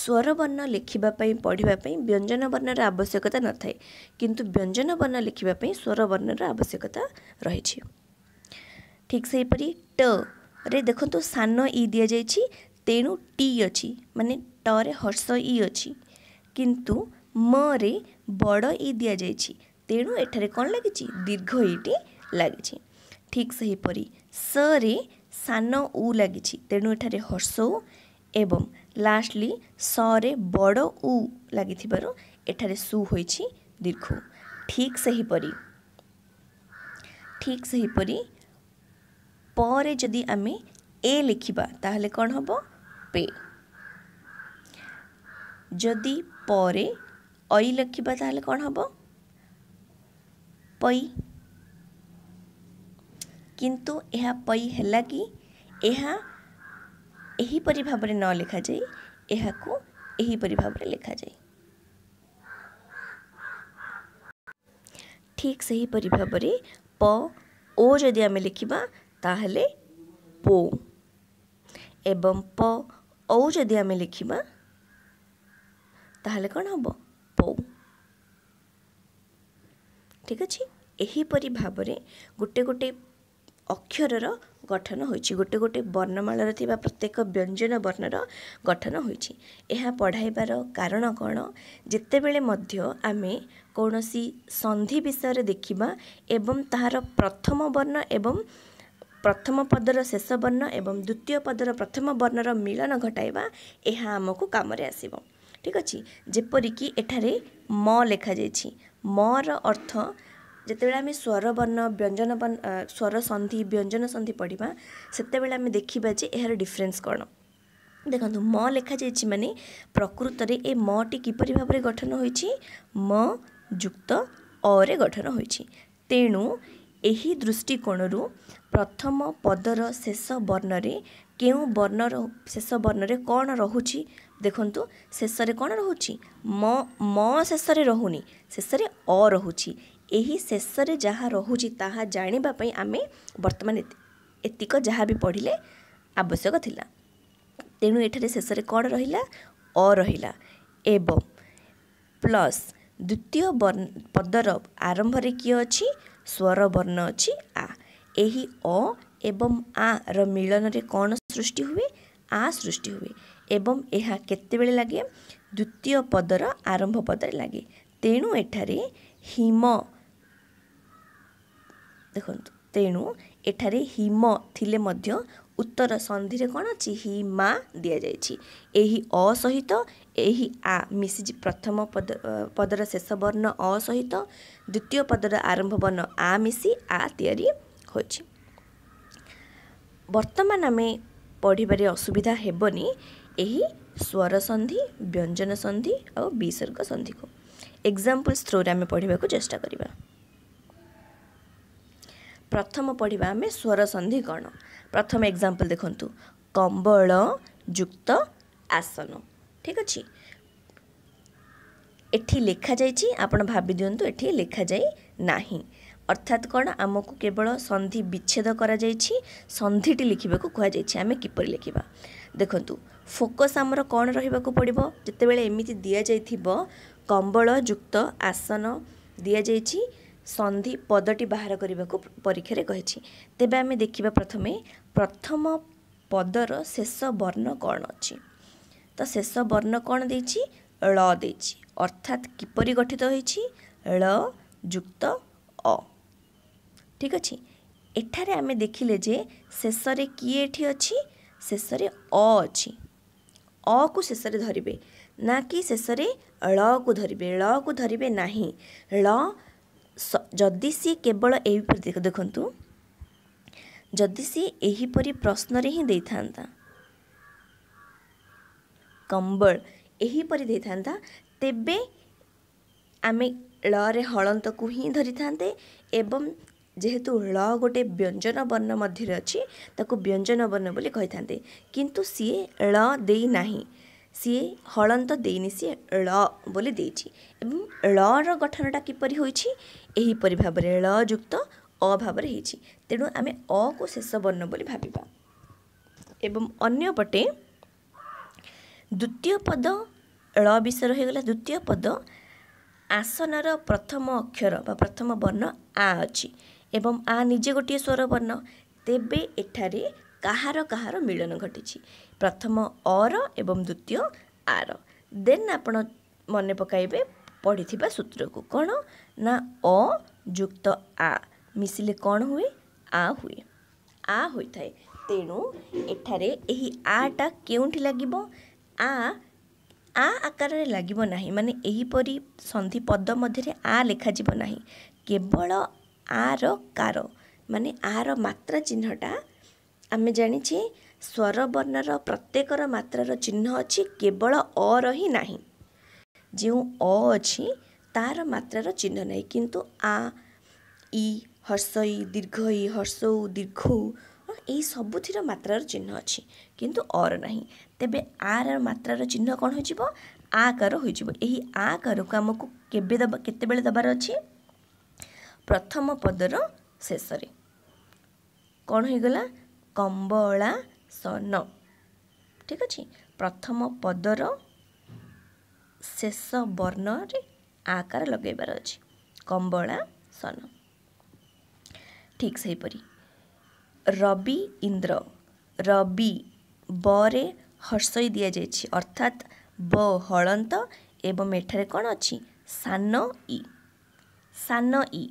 ସ୍ୱର ବର୍ଣ୍ଣ ଲେଖିବା ପାଇଁ ପଢ଼ିବା ପାଇଁ ବ୍ୟଞ୍ଜନ ବର୍ଣ୍ଣର ଆବଶ୍ୟକତା ନଥାଏ କିନ୍ତୁ ବ୍ୟଞ୍ଜନ ବର୍ଣ୍ଣ ଲେଖିବା ପାଇଁ ସ୍ୱର ବର୍ଣ୍ଣର ଆବଶ୍ୟକତା ରହିଛି ଠିକ୍ ସେହିପରି ଟରେ ଦେଖନ୍ତୁ ସାନ ଇ ଦିଆଯାଇଛି ତେଣୁ ଟି ଅଛି ମାନେ ଟରେ ହର୍ଷ ଇ ଅଛି କିନ୍ତୁ ମରେ ବଡ଼ ଇ ଦିଆଯାଇଛି ତେଣୁ ଏଠାରେ କ'ଣ ଲାଗିଛି ଦୀର୍ଘ ଇଟି ଲାଗିଛି ଠିକ୍ ସେହିପରି ସରେ ସାନ ଉ ଲାଗିଛି ତେଣୁ ଏଠାରେ ହର୍ଷଉ ଏବଂ ଲାଷ୍ଟଲି ସରେ ବଡ଼ ଉ ଲାଗିଥିବାରୁ ଏଠାରେ ସୁ ହୋଇଛି ଦୀର୍ଘ ଠିକ୍ ସେହିପରି ଠିକ୍ ସେହିପରି ପରେ ଯଦି ଆମେ ଏ ଲେଖିବା ତାହେଲେ କ'ଣ ହେବ ପେ ଯଦି ପରେ ଅଇ ଲେଖିବା ତାହେଲେ କ'ଣ ହେବ ପଇ କିନ୍ତୁ ଏହା ପଇ ହେଲା କି ଏହା ଏହିପରି ଭାବରେ ନ ଲେଖାଯାଇ ଏହାକୁ ଏହିପରି ଭାବରେ ଲେଖାଯାଏ ଠିକ୍ ସେହିପରି ଭାବରେ ପ ଓ ଯଦି ଆମେ ଲେଖିବା ତାହେଲେ ପୋ ଏବଂ ପ ଓ ଯଦି ଆମେ ଲେଖିବା ତାହେଲେ କ'ଣ ହେବ ପୋ ଠିକ୍ ଅଛି ଏହିପରି ଭାବରେ ଗୋଟେ ଗୋଟେ ଅକ୍ଷରର ଗଠନ ହୋଇଛି ଗୋଟେ ଗୋଟେ ବର୍ଣ୍ଣମାଳାରେ ଥିବା ପ୍ରତ୍ୟେକ ବ୍ୟଞ୍ଜନ ବର୍ଣ୍ଣର ଗଠନ ହୋଇଛି ଏହା ପଢ଼ାଇବାର କାରଣ କ'ଣ ଯେତେବେଳେ ମଧ୍ୟ ଆମେ କୌଣସି ସନ୍ଧି ବିଷୟରେ ଦେଖିବା ଏବଂ ତାହାର ପ୍ରଥମ ବର୍ଣ୍ଣ ଏବଂ ପ୍ରଥମ ପଦର ଶେଷ ବର୍ଣ୍ଣ ଏବଂ ଦ୍ୱିତୀୟ ପଦର ପ୍ରଥମ ବର୍ଣ୍ଣର ମିଳନ ଘଟାଇବା ଏହା ଆମକୁ କାମରେ ଆସିବ ଠିକ୍ ଅଛି ଯେପରିକି ଏଠାରେ ମ ଲେଖାଯାଇଛି ମର ଅର୍ଥ ଯେତେବେଳେ ଆମେ ସ୍ୱର ବର୍ଣ୍ଣ ବ୍ୟଞ୍ଜନ ସ୍ୱର ସନ୍ଧି ବ୍ୟଞ୍ଜନ ସନ୍ଧି ପଢ଼ିବା ସେତେବେଳେ ଆମେ ଦେଖିବା ଯେ ଏହାର ଡିଫରେନ୍ସ କ'ଣ ଦେଖନ୍ତୁ ମ ଲେଖାଯାଇଛି ମାନେ ପ୍ରକୃତରେ ଏ ମଟି କିପରି ଭାବରେ ଗଠନ ହୋଇଛି ମ ଯୁକ୍ତ ଅରେ ଗଠନ ହୋଇଛି ତେଣୁ ଏହି ଦୃଷ୍ଟିକୋଣରୁ ପ୍ରଥମ ପଦର ଶେଷ ବର୍ଣ୍ଣରେ କେଉଁ ବର୍ଣ୍ଣର ଶେଷ ବର୍ଣ୍ଣରେ କ'ଣ ରହୁଛି ଦେଖନ୍ତୁ ଶେଷରେ କ'ଣ ରହୁଛି ମ ମ ଶେଷରେ ରହୁନି ଶେଷରେ ଅ ରହୁଛି ଏହି ଶେଷରେ ଯାହା ରହୁଛି ତାହା ଜାଣିବା ପାଇଁ ଆମେ ବର୍ତ୍ତମାନ ଏତିକ ଯାହା ବି ପଢ଼ିଲେ ଆବଶ୍ୟକ ଥିଲା ତେଣୁ ଏଠାରେ ଶେଷରେ କ'ଣ ରହିଲା ଅ ରହିଲା ଏବଂ ପ୍ଲସ୍ ଦ୍ୱିତୀୟ ପଦର ଆରମ୍ଭରେ କିଏ ଅଛି ସ୍ୱର ବର୍ଣ୍ଣ ଅଛି ଆ ଏହି ଅ ଏବଂ ଆର ମିଳନରେ କ'ଣ ସୃଷ୍ଟି ହୁଏ ଆ ସୃଷ୍ଟି ହୁଏ ଏବଂ ଏହା କେତେବେଳେ ଲାଗେ ଦ୍ୱିତୀୟ ପଦର ଆରମ୍ଭ ପଦରେ ଲାଗେ ତେଣୁ ଏଠାରେ ହିମ ଦେଖନ୍ତୁ ତେଣୁ ଏଠାରେ ହିମ ଥିଲେ ମଧ୍ୟ ଉତ୍ତର ସନ୍ଧିରେ କ'ଣ ଅଛି ହିମା ଦିଆଯାଇଛି ଏହି ଅ ସହିତ ଏହି ଆ ମିଶିଛି ପ୍ରଥମ ପଦ ପଦର ଶେଷ ବର୍ଣ୍ଣ ଅ ସହିତ ଦ୍ୱିତୀୟ ପଦର ଆରମ୍ଭ ବର୍ଣ୍ଣ ଆ ମିଶି ଆ ତିଆରି ହୋଇଛି ବର୍ତ୍ତମାନ ଆମେ ପଢ଼ିବାରେ ଅସୁବିଧା ହେବନି ଏହି ସ୍ୱର ସନ୍ଧି ବ୍ୟଞ୍ଜନ ସନ୍ଧି ଆଉ ବିସର୍ଗ ସନ୍ଧିକୁ ଏକ୍ଜାମ୍ପଲ୍ସ ଥ୍ରୋରେ ଆମେ ପଢ଼ିବାକୁ ଚେଷ୍ଟା କରିବା ପ୍ରଥମ ପଢ଼ିବା ଆମେ ସ୍ୱର ସନ୍ଧି କ'ଣ ପ୍ରଥମେ ଏକ୍ଜାମ୍ପଲ୍ ଦେଖନ୍ତୁ କମ୍ବଳ ଯୁକ୍ତ ଆସନ ଠିକ୍ ଅଛି ଏଠି ଲେଖାଯାଇଛି ଆପଣ ଭାବି ଦିଅନ୍ତୁ ଏଠି ଲେଖାଯାଇ ନାହିଁ ଅର୍ଥାତ୍ କ'ଣ ଆମକୁ କେବଳ ସନ୍ଧି ବିଚ୍ଛେଦ କରାଯାଇଛି ସନ୍ଧିଟି ଲେଖିବାକୁ କୁହାଯାଇଛି ଆମେ କିପରି ଲେଖିବା ଦେଖନ୍ତୁ ଫୋକସ୍ ଆମର କ'ଣ ରହିବାକୁ ପଡ଼ିବ ଯେତେବେଳେ ଏମିତି ଦିଆଯାଇଥିବ କମ୍ବଳ ଯୁକ୍ତ ଆସନ ଦିଆଯାଇଛି ସନ୍ଧି ପଦଟି ବାହାର କରିବାକୁ ପରୀକ୍ଷାରେ କହିଛି ତେବେ ଆମେ ଦେଖିବା ପ୍ରଥମେ ପ୍ରଥମ ପଦର ଶେଷ ବର୍ଣ୍ଣ କ'ଣ ଅଛି ତ ଶେଷ ବର୍ଣ୍ଣ କ'ଣ ଦେଇଛି ଳ ଦେଇଛି ଅର୍ଥାତ୍ କିପରି ଗଠିତ ହୋଇଛି ଳ ଯୁକ୍ତ ଅ ଠିକ୍ ଅଛି ଏଠାରେ ଆମେ ଦେଖିଲେ ଯେ ଶେଷରେ କିଏ ଏଠି ଅଛି ଶେଷରେ ଅ ଅଛି ଅକୁ ଶେଷରେ ଧରିବେ ନା କି ଶେଷରେ ଳକୁ ଧରିବେ ଳକୁ ଧରିବେ ନାହିଁ ଳ ଯଦି ସିଏ କେବଳ ଏହିପରି ଦେଖନ୍ତୁ ଯଦି ସିଏ ଏହିପରି ପ୍ରଶ୍ନରେ ହିଁ ଦେଇଥାନ୍ତା କମ୍ବଳ ଏହିପରି ଦେଇଥାନ୍ତା ତେବେ ଆମେ ଲରେ ହଳନ୍ତକୁ ହିଁ ଧରିଥାନ୍ତେ ଏବଂ ଯେହେତୁ ଲ ଗୋଟେ ବ୍ୟଞ୍ଜନ ବର୍ଣ୍ଣ ମଧ୍ୟରେ ଅଛି ତାକୁ ବ୍ୟଞ୍ଜନ ବର୍ଣ୍ଣ ବୋଲି କହିଥାନ୍ତେ କିନ୍ତୁ ସିଏ ଲ ଦେଇନାହିଁ ସିଏ ହଳନ୍ତ ଦେଇନି ସିଏ ଳ ବୋଲି ଦେଇଛି ଏବଂ ଳର ଗଠନଟା କିପରି ହୋଇଛି ଏହିପରି ଭାବରେ ଳ ଯୁକ୍ତ ଅ ଭାବରେ ହେଇଛି ତେଣୁ ଆମେ ଅକୁ ଶେଷ ବର୍ଣ୍ଣ ବୋଲି ଭାବିବା ଏବଂ ଅନ୍ୟପଟେ ଦ୍ୱିତୀୟ ପଦ ଳ ବିଷୟରେ ହୋଇଗଲା ଦ୍ୱିତୀୟ ପଦ ଆସନର ପ୍ରଥମ ଅକ୍ଷର ବା ପ୍ରଥମ ବର୍ଣ୍ଣ ଆ ଅଛି ଏବଂ ଆ ନିଜେ ଗୋଟିଏ ସ୍ୱର ବର୍ଣ୍ଣ ତେବେ ଏଠାରେ କାହାର କାହାର ମିଳନ ଘଟିଛି ପ୍ରଥମ ଅର ଏବଂ ଦ୍ୱିତୀୟ ଆର ଦେନ୍ ଆପଣ ମନେ ପକାଇବେ ପଢ଼ିଥିବା ସୂତ୍ରକୁ କ'ଣ ନା ଅ ଯୁକ୍ତ ଆ ମିଶିଲେ କ'ଣ ହୁଏ ଆ ହୁଏ ଆ ହୋଇଥାଏ ତେଣୁ ଏଠାରେ ଏହି ଆଟା କେଉଁଠି ଲାଗିବ ଆ ଆ ଆକାରରେ ଲାଗିବ ନାହିଁ ମାନେ ଏହିପରି ସନ୍ଧି ପଦ ମଧ୍ୟରେ ଆ ଲେଖାଯିବ ନାହିଁ କେବଳ ଆର କାର ମାନେ ଆର ମାତ୍ରା ଚିହ୍ନଟା ଆମେ ଜାଣିଛେ ସ୍ୱର ବର୍ଣ୍ଣର ପ୍ରତ୍ୟେକର ମାତ୍ରାର ଚିହ୍ନ ଅଛି କେବଳ ଅର ହିଁ ନାହିଁ ଯେଉଁ ଅ ଅଛି ତା'ର ମାତ୍ରାର ଚିହ୍ନ ନାହିଁ କିନ୍ତୁ ଆ ଇ ହର୍ଷଇ ଦୀର୍ଘ ଇ ହର୍ଷଉ ଦୀର୍ଘଉ ଏହି ସବୁଥିର ମାତ୍ରାର ଚିହ୍ନ ଅଛି କିନ୍ତୁ ଅର ନାହିଁ ତେବେ ଆର ମାତ୍ରାର ଚିହ୍ନ କ'ଣ ହୋଇଯିବ ଆକାର ହୋଇଯିବ ଏହି ଆକାରକୁ ଆମକୁ କେବେ ଦେବା କେତେବେଳେ ଦେବାର ଅଛି ପ୍ରଥମ ପଦର ଶେଷରେ କ'ଣ ହୋଇଗଲା କମ୍ବଳାସନ ଠିକ ଅଛି ପ୍ରଥମ ପଦର ଶେଷ ବର୍ଣ୍ଣରେ ଆକାର ଲଗାଇବାର ଅଛି କମ୍ବଳାସନ ଠିକ୍ ସେହିପରି ରବି ଇନ୍ଦ୍ର ରବି ବରେ ହର୍ଷଇ ଦିଆଯାଇଛି ଅର୍ଥାତ୍ ବ ହଳନ୍ତ ଏବଂ ଏଠାରେ କ'ଣ ଅଛି ସାନ ଇ ସାନ ଇ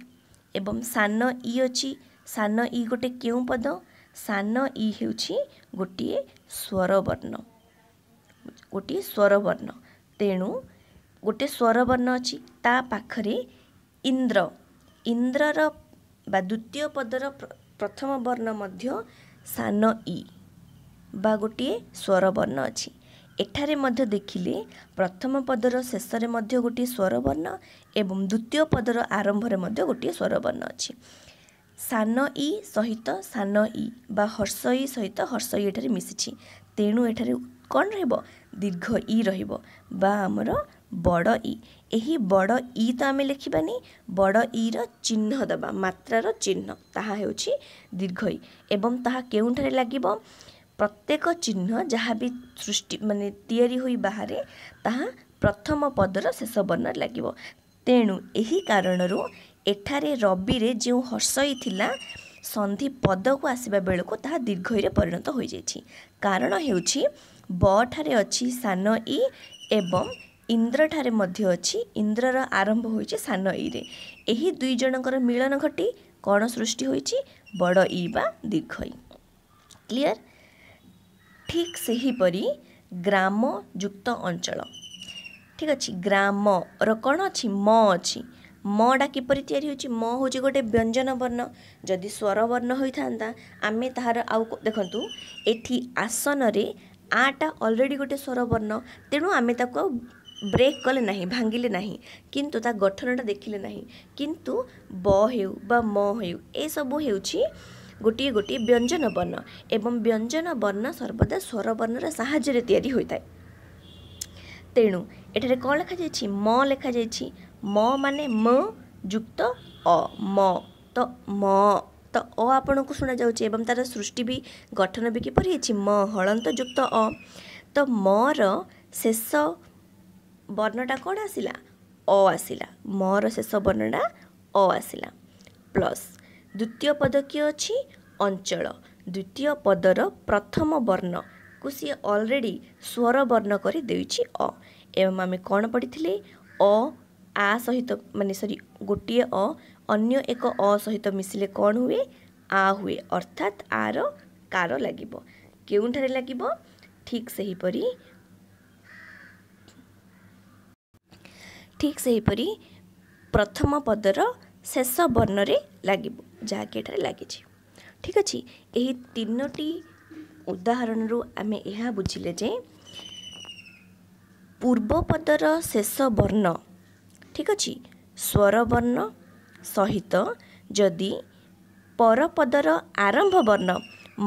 ଏବଂ ସାନ ଇ ଅଛି ସାନ ଇ ଗୋଟେ କେଉଁ ପଦ ସାନ ଇ ହେଉଛି ଗୋଟିଏ ସ୍ୱରବର୍ଣ୍ଣ ଗୋଟିଏ ସ୍ୱରବର୍ଣ୍ଣ ତେଣୁ ଗୋଟିଏ ସ୍ୱରବର୍ଣ୍ଣ ଅଛି ତା ପାଖରେ ଇନ୍ଦ୍ର ଇନ୍ଦ୍ରର ବା ଦ୍ୱିତୀୟ ପଦର ପ୍ରଥମ ବର୍ଣ୍ଣ ମଧ୍ୟ ସାନ ଇ ବା ଗୋଟିଏ ସ୍ୱରବର୍ଣ୍ଣ ଅଛି ଏଠାରେ ମଧ୍ୟ ଦେଖିଲେ ପ୍ରଥମ ପଦର ଶେଷରେ ମଧ୍ୟ ଗୋଟିଏ ସ୍ୱରବର୍ଣ୍ଣ ଏବଂ ଦ୍ୱିତୀୟ ପଦର ଆରମ୍ଭରେ ମଧ୍ୟ ଗୋଟିଏ ସ୍ୱରବର୍ଣ୍ଣ ଅଛି ସାନ ଇ ସହିତ ସାନ ଇ ବା ହର୍ଷ ଇ ସହିତ ହର୍ଷ ଇ ଏଠାରେ ମିଶିଛି ତେଣୁ ଏଠାରେ କ'ଣ ରହିବ ଦୀର୍ଘ ଇ ରହିବ ବା ଆମର ବଡ଼ ଇ ଏହି ବଡ଼ ଇ ତ ଆମେ ଲେଖିବାନି ବଡ଼ ଇର ଚିହ୍ନ ଦେବା ମାତ୍ରାର ଚିହ୍ନ ତାହା ହେଉଛି ଦୀର୍ଘ ଇ ଏବଂ ତାହା କେଉଁଠାରେ ଲାଗିବ ପ୍ରତ୍ୟେକ ଚିହ୍ନ ଯାହା ବି ସୃଷ୍ଟି ମାନେ ତିଆରି ହୋଇ ବାହାରେ ତାହା ପ୍ରଥମ ପଦର ଶେଷ ବର୍ଣ୍ଣରେ ଲାଗିବ ତେଣୁ ଏହି କାରଣରୁ ଏଠାରେ ରବିରେ ଯେଉଁ ହର୍ଷ ଥିଲା ସନ୍ଧି ପଦକୁ ଆସିବା ବେଳକୁ ତାହା ଦୀର୍ଘଇରେ ପରିଣତ ହୋଇଯାଇଛି କାରଣ ହେଉଛି ବ ଠାରେ ଅଛି ସାନ ଇ ଏବଂ ଇନ୍ଦ୍ରଠାରେ ମଧ୍ୟ ଅଛି ଇନ୍ଦ୍ରର ଆରମ୍ଭ ହୋଇଛି ସାନ ଇରେ ଏହି ଦୁଇ ଜଣଙ୍କର ମିଳନ ଘଟି କ'ଣ ସୃଷ୍ଟି ହୋଇଛି ବଡ଼ ଇ ବା ଦୀର୍ଘ ଇ କ୍ଲିଅର ଠିକ୍ ସେହିପରି ଗ୍ରାମ ଯୁକ୍ତ ଅଞ୍ଚଳ ଠିକ୍ ଅଛି ଗ୍ରାମର କ'ଣ ଅଛି ମ ଅଛି ମଟା କିପରି ତିଆରି ହେଉଛି ମ ହେଉଛି ଗୋଟେ ବ୍ୟଞ୍ଜନ ବର୍ଣ୍ଣ ଯଦି ସ୍ୱର ବର୍ଣ୍ଣ ହୋଇଥାନ୍ତା ଆମେ ତାହାର ଆଉ ଦେଖନ୍ତୁ ଏଠି ଆସନରେ ଆଟା ଅଲରେଡ଼ି ଗୋଟେ ସ୍ୱର ବର୍ଣ୍ଣ ତେଣୁ ଆମେ ତାକୁ ଆଉ ବ୍ରେକ୍ କଲେ ନାହିଁ ଭାଙ୍ଗିଲେ ନାହିଁ କିନ୍ତୁ ତା ଗଠନଟା ଦେଖିଲେ ନାହିଁ କିନ୍ତୁ ବ ହେଉ ବା ମ ହେଉ ଏସବୁ ହେଉଛି ଗୋଟିଏ ଗୋଟିଏ ବ୍ୟଞ୍ଜନ ବର୍ଣ୍ଣ ଏବଂ ବ୍ୟଞ୍ଜନ ବର୍ଣ୍ଣ ସର୍ବଦା ସ୍ୱର ବର୍ଣ୍ଣର ସାହାଯ୍ୟରେ ତିଆରି ହୋଇଥାଏ ତେଣୁ ଏଠାରେ କ'ଣ ଲେଖାଯାଇଛି ମ ଲେଖାଯାଇଛି ମ ମାନେ ମ ଯୁକ୍ତ ଅ ମ ତ ମ ତ ଅ ଆପଣଙ୍କୁ ଶୁଣାଯାଉଛି ଏବଂ ତା'ର ସୃଷ୍ଟି ବି ଗଠନ ବି କିପରି ହେଇଛି ମ ହଳନ୍ତ ଯୁକ୍ତ ଅ ତ ମର ଶେଷ ବର୍ଣ୍ଣଟା କ'ଣ ଆସିଲା ଅ ଆସିଲା ମର ଶେଷ ବର୍ଣ୍ଣଟା ଅ ଆସିଲା ପ୍ଲସ୍ ଦ୍ୱିତୀୟ ପଦ କିଏ ଅଛି ଅଞ୍ଚଳ ଦ୍ୱିତୀୟ ପଦର ପ୍ରଥମ ବର୍ଣ୍ଣକୁ ସିଏ ଅଲରେଡ଼ି ସ୍ୱର ବର୍ଣ୍ଣ କରିଦେଇଛି ଅ ଏବଂ ଆମେ କ'ଣ ପଢ଼ିଥିଲେ ଅ ଆ ସହିତ ମାନେ ସରି ଗୋଟିଏ ଅ ଅନ୍ୟ ଏକ ଅ ସହିତ ମିଶିଲେ କ'ଣ ହୁଏ ଆ ହୁଏ ଅର୍ଥାତ୍ ଆର କାର ଲାଗିବ କେଉଁଠାରେ ଲାଗିବ ଠିକ୍ ସେହିପରି ଠିକ୍ ସେହିପରି ପ୍ରଥମ ପଦର ଶେଷ ବର୍ଣ୍ଣରେ ଲାଗିବ ଯାହାକି ଏଠାରେ ଲାଗିଛି ଠିକ୍ ଅଛି ଏହି ତିନୋଟି ଉଦାହରଣରୁ ଆମେ ଏହା ବୁଝିଲେ ଯେ ପୂର୍ବ ପଦର ଶେଷ ବର୍ଣ୍ଣ ଠିକ୍ ଅଛି ସ୍ୱର ବର୍ଣ୍ଣ ସହିତ ଯଦି ପରପଦର ଆରମ୍ଭ ବର୍ଣ୍ଣ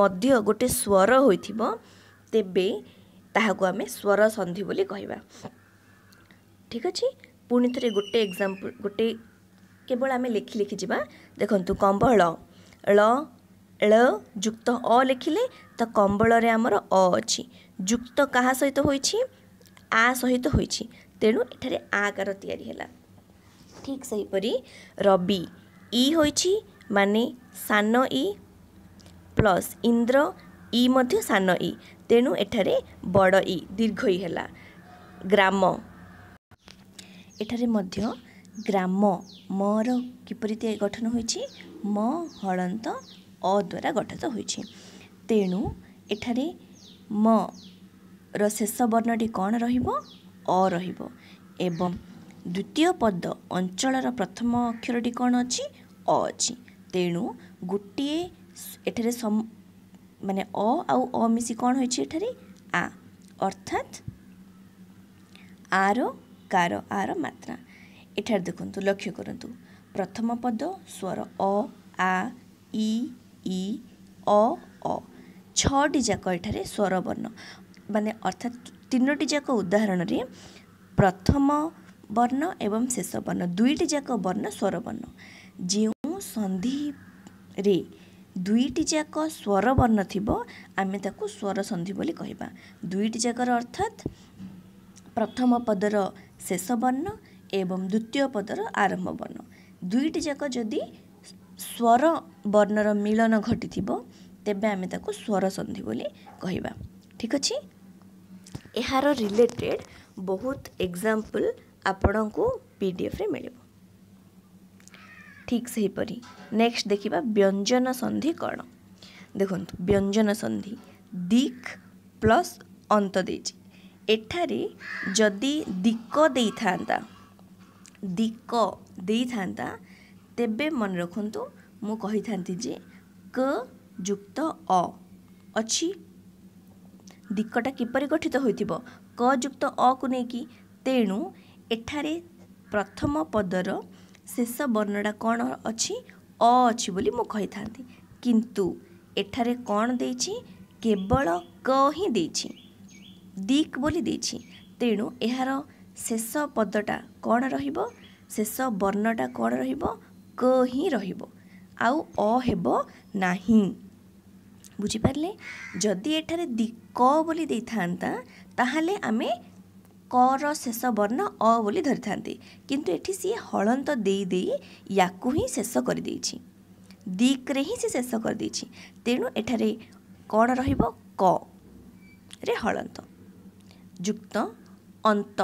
ମଧ୍ୟ ଗୋଟେ ସ୍ୱର ହୋଇଥିବ ତେବେ ତାହାକୁ ଆମେ ସ୍ୱର ସନ୍ଧି ବୋଲି କହିବା ଠିକ୍ ଅଛି ପୁଣି ଥରେ ଗୋଟେ ଏକ୍ଜାମ୍ପଲ ଗୋଟେ କେବଳ ଆମେ ଲେଖି ଲେଖି ଯିବା ଦେଖନ୍ତୁ କମ୍ବଳ ଳ ଳ ଯୁକ୍ତ ଅ ଲେଖିଲେ ତ କମ୍ବଳରେ ଆମର ଅ ଅଛି ଯୁକ୍ତ କାହା ସହିତ ହୋଇଛି ଆ ସହିତ ହୋଇଛି ତେଣୁ ଏଠାରେ ଆକାର ତିଆରି ହେଲା ଠିକ୍ ସେହିପରି ରବି ଇ ହୋଇଛି ମାନେ ସାନ ଇ ପ୍ଲସ୍ ଇନ୍ଦ୍ର ଇ ମଧ୍ୟ ସାନ ଇ ତେଣୁ ଏଠାରେ ବଡ଼ ଇ ଦୀର୍ଘ ଇ ହେଲା ଗ୍ରାମ ଏଠାରେ ମଧ୍ୟ ଗ୍ରାମ ମର କିପରି ଗଠନ ହୋଇଛି ମ ହଳନ୍ତ ଅ ଦ୍ୱାରା ଗଠିତ ହୋଇଛି ତେଣୁ ଏଠାରେ ମର ଶେଷ ବର୍ଣ୍ଣଟି କ'ଣ ରହିବ ଅ ରହିବ ଏବଂ ଦ୍ୱିତୀୟ ପଦ ଅଞ୍ଚଳର ପ୍ରଥମ ଅକ୍ଷରଟି କ'ଣ ଅଛି ଅ ଅଛି ତେଣୁ ଗୋଟିଏ ଏଠାରେ ମାନେ ଅ ଆଉ ଅ ମିଶି କ'ଣ ହୋଇଛି ଏଠାରେ ଆ ଅର୍ଥାତ୍ ଆର କାର ଆର ମାତ୍ରା ଏଠାରେ ଦେଖନ୍ତୁ ଲକ୍ଷ୍ୟ କରନ୍ତୁ ପ୍ରଥମ ପଦ ସ୍ୱର ଅ ଆ ଇ ଇ ଅ ଅ ଛଅଟି ଯାକ ଏଠାରେ ସ୍ୱର ବର୍ଣ୍ଣ ମାନେ ଅର୍ଥାତ୍ ତିନୋଟି ଯାକ ଉଦାହରଣରେ ପ୍ରଥମ ବର୍ଣ୍ଣ ଏବଂ ଶେଷ ବର୍ଣ୍ଣ ଦୁଇଟି ଯାକ ବର୍ଣ୍ଣ ସ୍ୱର ବର୍ଣ୍ଣ ଯେଉଁ ସନ୍ଧିରେ ଦୁଇଟି ଯାକ ସ୍ୱର ବର୍ଣ୍ଣ ଥିବ ଆମେ ତାକୁ ସ୍ୱର ସନ୍ଧି ବୋଲି କହିବା ଦୁଇଟି ଯାକର ଅର୍ଥାତ୍ ପ୍ରଥମ ପଦର ଶେଷ ବର୍ଣ୍ଣ ଏବଂ ଦ୍ୱିତୀୟ ପଦର ଆରମ୍ଭ ବର୍ଣ୍ଣ ଦୁଇଟି ଯାକ ଯଦି ସ୍ୱର ବର୍ଣ୍ଣର ମିଳନ ଘଟିଥିବ ତେବେ ଆମେ ତାକୁ ସ୍ୱର ସନ୍ଧି ବୋଲି କହିବା ଠିକ୍ ଅଛି ଏହାର ରିଲେଟେଡ଼୍ ବହୁତ ଏକ୍ଜାମ୍ପଲ୍ ଆପଣଙ୍କୁ ପି ଡି ଏଫ୍ରେ ମିଳିବ ଠିକ୍ ସେହିପରି ନେକ୍ସଟ ଦେଖିବା ବ୍ୟଞ୍ଜନ ସନ୍ଧି କ'ଣ ଦେଖନ୍ତୁ ବ୍ୟଞ୍ଜନ ସନ୍ଧି ଦିକ୍ ପ୍ଲସ୍ ଅନ୍ତ ଦେଇଛି ଏଠାରେ ଯଦି ଦିକ ଦେଇଥାନ୍ତା ଦିକ ଦେଇଥାନ୍ତା ତେବେ ମନେ ରଖନ୍ତୁ ମୁଁ କହିଥାନ୍ତି ଯେ କ ଯୁକ୍ତ ଅ ଅଛି ଦିକଟା କିପରି ଗଠିତ ହୋଇଥିବ କ ଯୁକ୍ତ ଅକୁ ନେଇକି ତେଣୁ ଏଠାରେ ପ୍ରଥମ ପଦର ଶେଷ ବର୍ଣ୍ଣଟା କ'ଣ ଅଛି ଅ ଅଛି ବୋଲି ମୁଁ କହିଥାନ୍ତି କିନ୍ତୁ ଏଠାରେ କ'ଣ ଦେଇଛି କେବଳ କ ହିଁ ଦେଇଛି ଦିକ୍ ବୋଲି ଦେଇଛି ତେଣୁ ଏହାର ଶେଷ ପଦଟା କ'ଣ ରହିବ ଶେଷ ବର୍ଣ୍ଣଟା କ'ଣ ରହିବ କ ହିଁ ରହିବ ଆଉ ଅ ହେବ ନାହିଁ ବୁଝିପାରିଲେ ଯଦି ଏଠାରେ ଦି କ ବୋଲି ଦେଇଥାନ୍ତା ତାହେଲେ ଆମେ କର ଶେଷ ବର୍ଣ୍ଣ ଅ ବୋଲି ଧରିଥାନ୍ତି କିନ୍ତୁ ଏଠି ସିଏ ହଳନ୍ତ ଦେଇଦେଇ ୟାକୁ ହିଁ ଶେଷ କରିଦେଇଛି ଦିକ୍ରେ ହିଁ ସେ ଶେଷ କରିଦେଇଛି ତେଣୁ ଏଠାରେ କ'ଣ ରହିବ କ ରେ ହଳନ୍ତ ଯୁକ୍ତ ଅନ୍ତ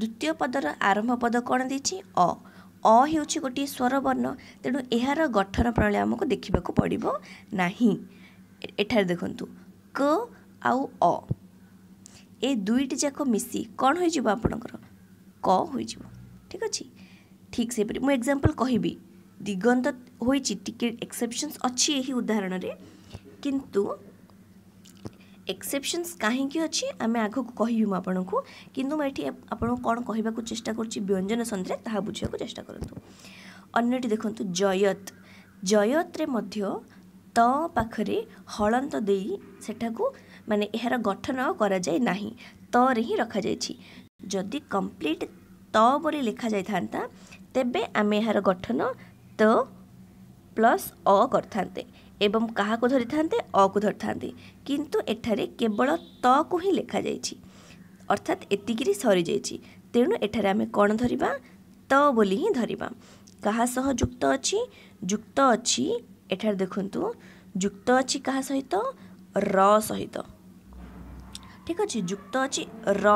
ଦ୍ୱିତୀୟ ପଦର ଆରମ୍ଭ ପଦ କ'ଣ ଦେଇଛି ଅ ଅ ହେଉଛି ଗୋଟିଏ ସ୍ୱରବର୍ଣ୍ଣ ତେଣୁ ଏହାର ଗଠନ ପ୍ରଣାଳୀ ଆମକୁ ଦେଖିବାକୁ ପଡ଼ିବ ନାହିଁ ଏଠାରେ ଦେଖନ୍ତୁ କ ଆଉ ଅ ଏ ଦୁଇଟି ଯାକ ମିଶି କ'ଣ ହୋଇଯିବ ଆପଣଙ୍କର କ ହୋଇଯିବ ଠିକ୍ ଅଛି ଠିକ୍ ସେହିପରି ମୁଁ ଏକ୍ଜାମ୍ପଲ୍ କହିବି ଦିଗନ୍ତ ହୋଇଛି ଟିକେ ଏକ୍ସେପ୍ସନ୍ସ ଅଛି ଏହି ଉଦାହରଣରେ କିନ୍ତୁ ଏକ୍ସେପ୍ସନ୍ସ କାହିଁକି ଅଛି ଆମେ ଆଗକୁ କହିବି ମୁଁ ଆପଣଙ୍କୁ କିନ୍ତୁ ମୁଁ ଏଠି ଆପଣଙ୍କୁ କ'ଣ କହିବାକୁ ଚେଷ୍ଟା କରୁଛି ବ୍ୟଞ୍ଜନ ସନ୍ଧ୍ୟାରେ ତାହା ବୁଝିବାକୁ ଚେଷ୍ଟା କରନ୍ତୁ ଅନ୍ୟଟି ଦେଖନ୍ତୁ ଜୟତ ଜୟତରେ ମଧ୍ୟ ତ ପାଖରେ ହଳନ୍ତ ଦେଇ ସେଠାକୁ ମାନେ ଏହାର ଗଠନ କରାଯାଇ ନାହିଁ ତରେ ହିଁ ରଖାଯାଇଛି ଯଦି କମ୍ପ୍ଲିଟ୍ ତ ବୋଲି ଲେଖାଯାଇଥାନ୍ତା ତେବେ ଆମେ ଏହାର ଗଠନ ତ ପ୍ଲସ୍ ଅ କରିଥାନ୍ତେ ଏବଂ କାହାକୁ ଧରିଥାନ୍ତେ ଅକୁ ଧରିଥାନ୍ତି କିନ୍ତୁ ଏଠାରେ କେବଳ ତକୁ ହିଁ ଲେଖାଯାଇଛି ଅର୍ଥାତ୍ ଏତିକିରି ସରିଯାଇଛି ତେଣୁ ଏଠାରେ ଆମେ କ'ଣ ଧରିବା ତ ବୋଲି ହିଁ ଧରିବା କାହା ସହ ଯୁକ୍ତ ଅଛି ଯୁକ୍ତ ଅଛି ଏଠାରେ ଦେଖନ୍ତୁ ଯୁକ୍ତ ଅଛି କାହା ସହିତ ର ସହିତ ଠିକ ଅଛି ଯୁକ୍ତ ଅଛି ର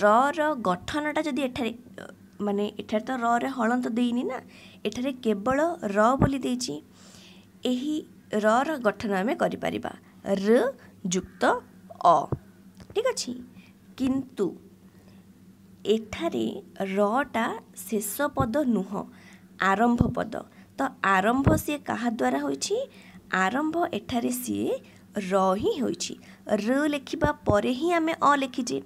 ର ଗଠନଟା ଯଦି ଏଠାରେ ମାନେ ଏଠାରେ ତ ରରେ ହଳନ୍ତ ଦେଇନି ନା ଏଠାରେ କେବଳ ର ବୋଲି ଦେଇଛି ଏହି ରର ଗଠନ ଆମେ କରିପାରିବା ର ଯୁକ୍ତ ଅ ଠିକ ଅଛି କିନ୍ତୁ ଏଠାରେ ରଟା ଶେଷ ପଦ ନୁହଁ ଆରମ୍ଭ ପଦ ତ ଆରମ୍ଭ ସିଏ କାହା ଦ୍ୱାରା ହୋଇଛି ଆରମ୍ଭ ଏଠାରେ ସିଏ ର ହିଁ ହୋଇଛି ର ଲେଖିବା ପରେ ହିଁ ଆମେ ଅ ଲେଖିଛେ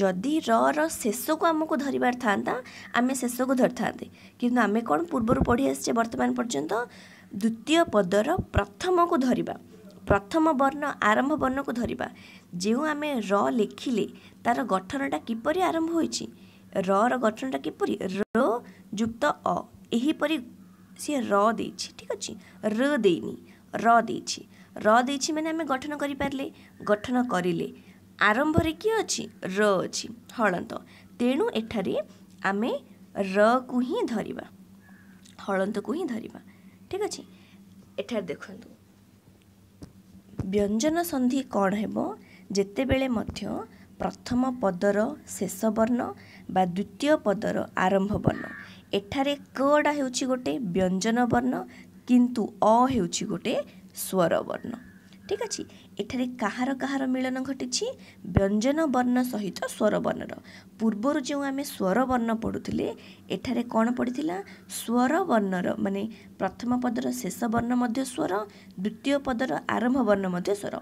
ଯଦି ରର ଶେଷକୁ ଆମକୁ ଧରିବାର ଥାଆନ୍ତା ଆମେ ଶେଷକୁ ଧରିଥାନ୍ତେ କିନ୍ତୁ ଆମେ କ'ଣ ପୂର୍ବରୁ ପଢ଼ି ଆସିଛେ ବର୍ତ୍ତମାନ ପର୍ଯ୍ୟନ୍ତ ଦ୍ୱିତୀୟ ପଦର ପ୍ରଥମକୁ ଧରିବା ପ୍ରଥମ ବର୍ଣ୍ଣ ଆରମ୍ଭ ବର୍ଣ୍ଣକୁ ଧରିବା ଯେଉଁ ଆମେ ର ଲେଖିଲେ ତା'ର ଗଠନଟା କିପରି ଆରମ୍ଭ ହୋଇଛି ରର ଗଠନଟା କିପରି ର ଯୁକ୍ତ ଅ ଏହିପରି ସିଏ ର ଦେଇଛି ଠିକ୍ ଅଛି ର ଦେଇନି ର ଦେଇଛି ର ଦେଇଛି ମାନେ ଆମେ ଗଠନ କରିପାରିଲେ ଗଠନ କରିଲେ ଆରମ୍ଭରେ କିଏ ଅଛି ର ଅଛି ହଳନ୍ତ ତେଣୁ ଏଠାରେ ଆମେ ରକୁ ହିଁ ଧରିବା ହଳନ୍ତକୁ ହିଁ ଧରିବା ଠିକ୍ ଅଛି ଏଠାରେ ଦେଖନ୍ତୁ ବ୍ୟଞ୍ଜନ ସନ୍ଧି କ'ଣ ହେବ ଯେତେବେଳେ ମଧ୍ୟ ପ୍ରଥମ ପଦର ଶେଷ ବର୍ଣ୍ଣ ବା ଦ୍ୱିତୀୟ ପଦର ଆରମ୍ଭ ବର୍ଣ୍ଣ ଏଠାରେ କଡ଼ା ହେଉଛି ଗୋଟେ ବ୍ୟଞ୍ଜନ ବର୍ଣ୍ଣ କିନ୍ତୁ ଅ ହେଉଛି ଗୋଟେ ସ୍ୱରବର୍ଣ୍ଣ ଠିକ ଅଛି ଏଠାରେ କାହାର କାହାର ମିଳନ ଘଟିଛି ବ୍ୟଞ୍ଜନ ବର୍ଣ୍ଣ ସହିତ ସ୍ୱରବର୍ଣ୍ଣର ପୂର୍ବରୁ ଯେଉଁ ଆମେ ସ୍ୱରବର୍ଣ୍ଣ ପଢ଼ୁଥିଲେ ଏଠାରେ କ'ଣ ପଡ଼ିଥିଲା ସ୍ୱରବର୍ଣ୍ଣର ମାନେ ପ୍ରଥମ ପଦର ଶେଷ ବର୍ଣ୍ଣ ମଧ୍ୟ ସ୍ୱର ଦ୍ୱିତୀୟ ପଦର ଆରମ୍ଭ ବର୍ଣ୍ଣ ମଧ୍ୟ ସ୍ୱର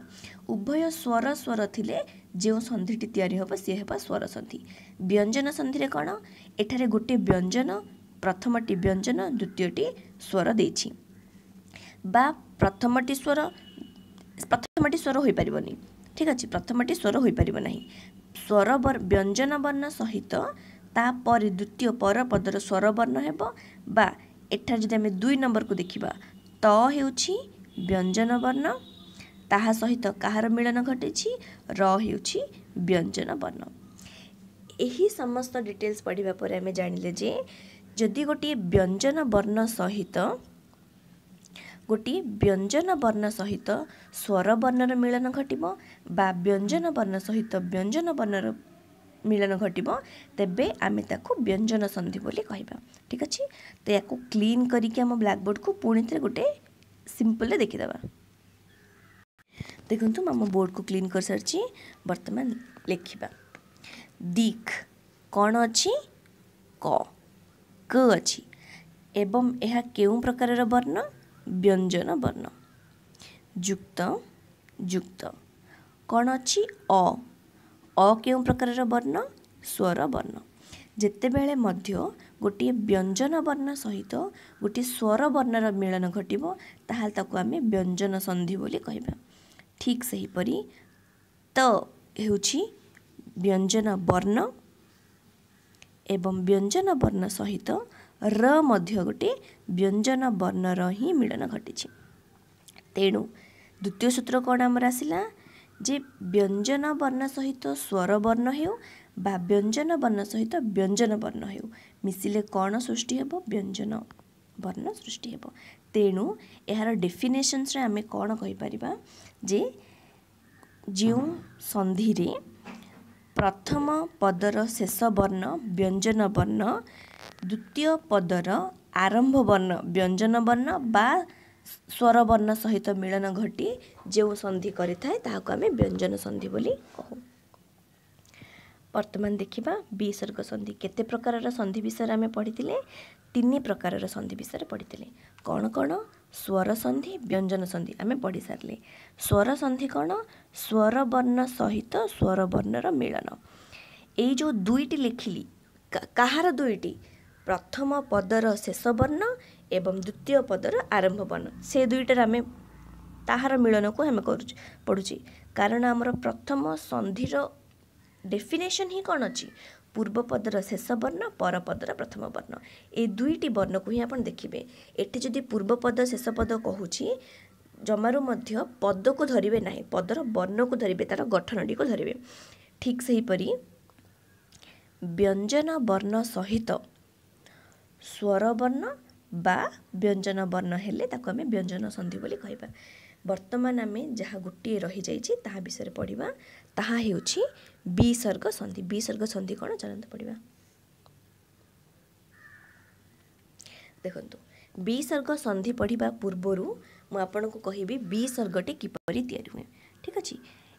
ଉଭୟ ସ୍ୱର ସ୍ୱର ଥିଲେ ଯେଉଁ ସନ୍ଧିଟି ତିଆରି ହେବ ସିଏ ହେବ ସ୍ୱର ସନ୍ଧି ବ୍ୟଞ୍ଜନ ସନ୍ଧିରେ କ'ଣ ଏଠାରେ ଗୋଟିଏ ବ୍ୟଞ୍ଜନ ପ୍ରଥମଟି ବ୍ୟଞ୍ଜନ ଦ୍ୱିତୀୟଟି ସ୍ୱର ଦେଇଛି ବା ପ୍ରଥମଟି ସ୍ୱର ପ୍ରଥମଟି ସ୍ୱର ହୋଇପାରିବନି ଠିକ୍ ଅଛି ପ୍ରଥମଟି ସ୍ୱର ହୋଇପାରିବ ନାହିଁ ସ୍ୱର ବ୍ୟଞ୍ଜନ ବର୍ଣ୍ଣ ସହିତ ତାପରେ ଦ୍ୱିତୀୟ ପରପଦର ସ୍ୱର ବର୍ଣ୍ଣ ହେବ ବା ଏଠାରେ ଯଦି ଆମେ ଦୁଇ ନମ୍ବରକୁ ଦେଖିବା ତ ହେଉଛି ବ୍ୟଞ୍ଜନ ବର୍ଣ୍ଣ ତାହା ସହିତ କାହାର ମିଳନ ଘଟିଛି ର ହେଉଛି ବ୍ୟଞ୍ଜନ ବର୍ଣ୍ଣ ଏହି ସମସ୍ତ ଡିଟେଲ୍ସ ପଢ଼ିବା ପରେ ଆମେ ଜାଣିଲେ ଯେ ଯଦି ଗୋଟିଏ ବ୍ୟଞ୍ଜନ ବର୍ଣ୍ଣ ସହିତ ଗୋଟିଏ ବ୍ୟଞ୍ଜନ ବର୍ଣ୍ଣ ସହିତ ସ୍ୱର ବର୍ଣ୍ଣର ମିଳନ ଘଟିବ ବା ବ୍ୟଞ୍ଜନ ବର୍ଣ୍ଣ ସହିତ ବ୍ୟଞ୍ଜନ ବର୍ଣ୍ଣର ମିଳନ ଘଟିବ ତେବେ ଆମେ ତାକୁ ବ୍ୟଞ୍ଜନ ସନ୍ଧି ବୋଲି କହିବା ଠିକ୍ ଅଛି ତ ୟାକୁ କ୍ଲିନ୍ କରିକି ଆମ ବ୍ଲାକ୍ବୋର୍ଡ଼କୁ ପୁଣି ଥରେ ଗୋଟେ ସିମ୍ପଲରେ ଦେଖିଦେବା ଦେଖନ୍ତୁ ମୁଁ ଆମ ବୋର୍ଡ଼କୁ କ୍ଲିନ୍ କରିସାରିଛି ବର୍ତ୍ତମାନ ଲେଖିବା ଦିକ୍ କ'ଣ ଅଛି କ କ ଅଛି ଏବଂ ଏହା କେଉଁ ପ୍ରକାରର ବର୍ଣ୍ଣ ବ୍ୟଞ୍ଜନ ବର୍ଣ୍ଣ ଯୁକ୍ତ ଯୁକ୍ତ କ'ଣ ଅଛି ଅ ଅ କେଉଁ ପ୍ରକାରର ବର୍ଣ୍ଣ ସ୍ୱର ବର୍ଣ୍ଣ ଯେତେବେଳେ ମଧ୍ୟ ଗୋଟିଏ ବ୍ୟଞ୍ଜନ ବର୍ଣ୍ଣ ସହିତ ଗୋଟିଏ ସ୍ୱର ବର୍ଣ୍ଣର ମିଳନ ଘଟିବ ତାହେଲେ ତାକୁ ଆମେ ବ୍ୟଞ୍ଜନ ସନ୍ଧି ବୋଲି କହିବା ଠିକ୍ ସେହିପରି ତ ହେଉଛି ବ୍ୟଞ୍ଜନ ବର୍ଣ୍ଣ ଏବଂ ବ୍ୟଞ୍ଜନ ବର୍ଣ୍ଣ ସହିତ ର ମଧ୍ୟ ଗୋଟିଏ ବ୍ୟଞ୍ଜନ ବର୍ଣ୍ଣର ହିଁ ମିଳନ ଘଟିଛି ତେଣୁ ଦ୍ୱିତୀୟ ସୂତ୍ର କ'ଣ ଆମର ଆସିଲା ଯେ ବ୍ୟଞ୍ଜନ ବର୍ଣ୍ଣ ସହିତ ସ୍ୱର ବର୍ଣ୍ଣ ହେଉ ବା ବ୍ୟଞ୍ଜନ ବର୍ଣ୍ଣ ସହିତ ବ୍ୟଞ୍ଜନ ବର୍ଣ୍ଣ ହେଉ ମିଶିଲେ କ'ଣ ସୃଷ୍ଟି ହେବ ବ୍ୟଞ୍ଜନ ବର୍ଣ୍ଣ ସୃଷ୍ଟି ହେବ ତେଣୁ ଏହାର ଡେଫିନେସନ୍ସରେ ଆମେ କ'ଣ କହିପାରିବା ଯେ ଯେଉଁ ସନ୍ଧିରେ ପ୍ରଥମ ପଦର ଶେଷ ବର୍ଣ୍ଣ ବ୍ୟଞ୍ଜନ ବର୍ଣ୍ଣ ଦ୍ୱିତୀୟ ପଦର ଆରମ୍ଭ ବର୍ଣ୍ଣ ବ୍ୟଞ୍ଜନ ବର୍ଣ୍ଣ ବା ସ୍ୱର ବର୍ଣ୍ଣ ସହିତ ମିଳନ ଘଟି ଯେଉଁ ସନ୍ଧି କରିଥାଏ ତାହାକୁ ଆମେ ବ୍ୟଞ୍ଜନ ସନ୍ଧି ବୋଲି କହୁ ବର୍ତ୍ତମାନ ଦେଖିବା ବିସର୍ଗ ସନ୍ଧି କେତେ ପ୍ରକାରର ସନ୍ଧି ବିଷୟରେ ଆମେ ପଢ଼ିଥିଲେ ତିନି ପ୍ରକାରର ସନ୍ଧି ବିଷୟରେ ପଢ଼ିଥିଲେ କ'ଣ କ'ଣ ସ୍ୱର ସନ୍ଧି ବ୍ୟଞ୍ଜନ ସନ୍ଧି ଆମେ ପଢ଼ିସାରିଲେ ସ୍ୱର ସନ୍ଧି କ'ଣ ସ୍ୱର ବର୍ଣ୍ଣ ସହିତ ସ୍ୱର ବର୍ଣ୍ଣର ମିଳନ ଏଇ ଯେଉଁ ଦୁଇଟି ଲେଖିଲି କାହାର ଦୁଇଟି ପ୍ରଥମ ପଦର ଶେଷ ବର୍ଣ୍ଣ ଏବଂ ଦ୍ୱିତୀୟ ପଦର ଆରମ୍ଭ ବର୍ଣ୍ଣ ସେ ଦୁଇଟାରେ ଆମେ ତାହାର ମିଳନକୁ ଆମେ କରୁଛୁ ପଢ଼ୁଛି କାରଣ ଆମର ପ୍ରଥମ ସନ୍ଧିର ଡେଫିନେସନ୍ ହିଁ କ'ଣ ଅଛି ପୂର୍ବ ପଦର ଶେଷ ବର୍ଣ୍ଣ ପର ପଦର ପ୍ରଥମ ବର୍ଣ୍ଣ ଏ ଦୁଇଟି ବର୍ଣ୍ଣକୁ ହିଁ ଆପଣ ଦେଖିବେ ଏଠି ଯଦି ପୂର୍ବ ପଦ ଶେଷ ପଦ କହୁଛି ଜମାରୁ ମଧ୍ୟ ପଦକୁ ଧରିବେ ନାହିଁ ପଦର ବର୍ଣ୍ଣକୁ ଧରିବେ ତା'ର ଗଠନଟିକୁ ଧରିବେ ଠିକ୍ ସେହିପରି ବ୍ୟଞ୍ଜନ ବର୍ଣ୍ଣ ସହିତ ସ୍ୱର ବର୍ଣ୍ଣ ବା ବ୍ୟଞ୍ଜନ ବର୍ଣ୍ଣ ହେଲେ ତାକୁ ଆମେ ବ୍ୟଞ୍ଜନ ସନ୍ଧି ବୋଲି କହିବା ବର୍ତ୍ତମାନ ଆମେ ଯାହା ଗୋଟିଏ ରହିଯାଇଛି ତାହା ବିଷୟରେ ପଢ଼ିବା ତାହା ହେଉଛି ବିସର୍ଗ ସନ୍ଧି ବିସର୍ଗ ସନ୍ଧି କ'ଣ ଚାଲନ୍ତୁ ପଢ଼ିବା ଦେଖନ୍ତୁ ବିସର୍ଗ ସନ୍ଧି ପଢ଼ିବା ପୂର୍ବରୁ ମୁଁ ଆପଣଙ୍କୁ କହିବି ବିସର୍ଗଟି କିପରି ତିଆରି ହୁଏ ଠିକ୍ ଅଛି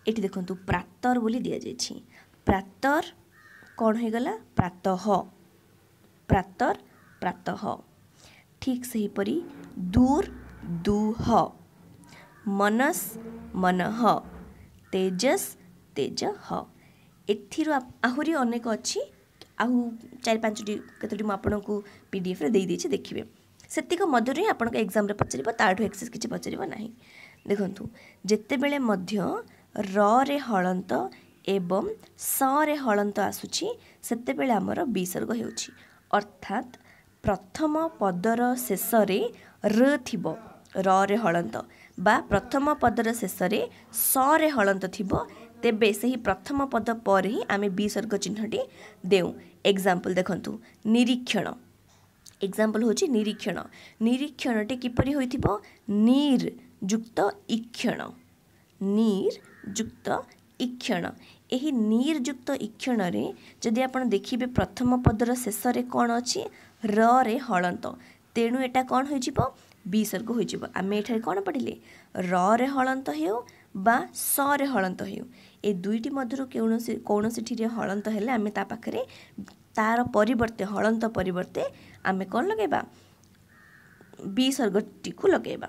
ଏଠି ଦେଖନ୍ତୁ ପ୍ରାତର ବୋଲି ଦିଆଯାଇଛି ପ୍ରାତର କ'ଣ ହେଇଗଲା ପ୍ରାତଃ ପ୍ରାତର प्रातः ठीक से हीपरी दूर दूह मनस मन तेजस तेज हूँ अनेक अच्छी आ चार पांचटी कतोटी मुझे पी डी एफ रेदेगी देखिए से आपजाम पचार एक्सरसाइज किसी पचार ना देखु जितेबले रे हलंत एवं स हलत हलंत आसुच्छी से आमर विसर्ग हो अर्थात ପ୍ରଥମ ପଦର ଶେଷରେ ର ଥିବ ରରେ ହଳନ୍ତ ବା ପ୍ରଥମ ପଦର ଶେଷରେ ସରେ ହଳନ୍ତ ଥିବ ତେବେ ସେହି ପ୍ରଥମ ପଦ ପରେ ହିଁ ଆମେ ବିସର୍ଗ ଚିହ୍ନଟି ଦେଉ ଏକ୍ଜାମ୍ପଲ୍ ଦେଖନ୍ତୁ ନିରୀକ୍ଷଣ ଏକ୍ଜାମ୍ପଲ୍ ହେଉଛି ନିରୀକ୍ଷଣ ନିରୀକ୍ଷଣଟି କିପରି ହୋଇଥିବ ନିର୍ ଯୁକ୍ତ ଇକ୍ଷଣ ନିର୍ ଯୁକ୍ତ ଇକ୍ଷଣ ଏହି ନିର୍ଯୁକ୍ତ ଇକ୍ଷଣରେ ଯଦି ଆପଣ ଦେଖିବେ ପ୍ରଥମ ପଦର ଶେଷରେ କ'ଣ ଅଛି ରରେ ହଳନ୍ତ ତେଣୁ ଏଇଟା କ'ଣ ହୋଇଯିବ ବିସର୍ଗ ହୋଇଯିବ ଆମେ ଏଠାରେ କ'ଣ ପଢ଼ିଲେ ରରେ ହଳନ୍ତ ହେଉ ବା ସରେ ହଳନ୍ତ ହେଉ ଏ ଦୁଇଟି ମଧ୍ୟରୁ କୌଣସି କୌଣସିଠିରେ ହଳନ୍ତ ହେଲେ ଆମେ ତା ପାଖରେ ତା'ର ପରିବର୍ତ୍ତେ ହଳନ୍ତ ପରିବର୍ତ୍ତେ ଆମେ କ'ଣ ଲଗାଇବା ବିସର୍ଗଟିକୁ ଲଗାଇବା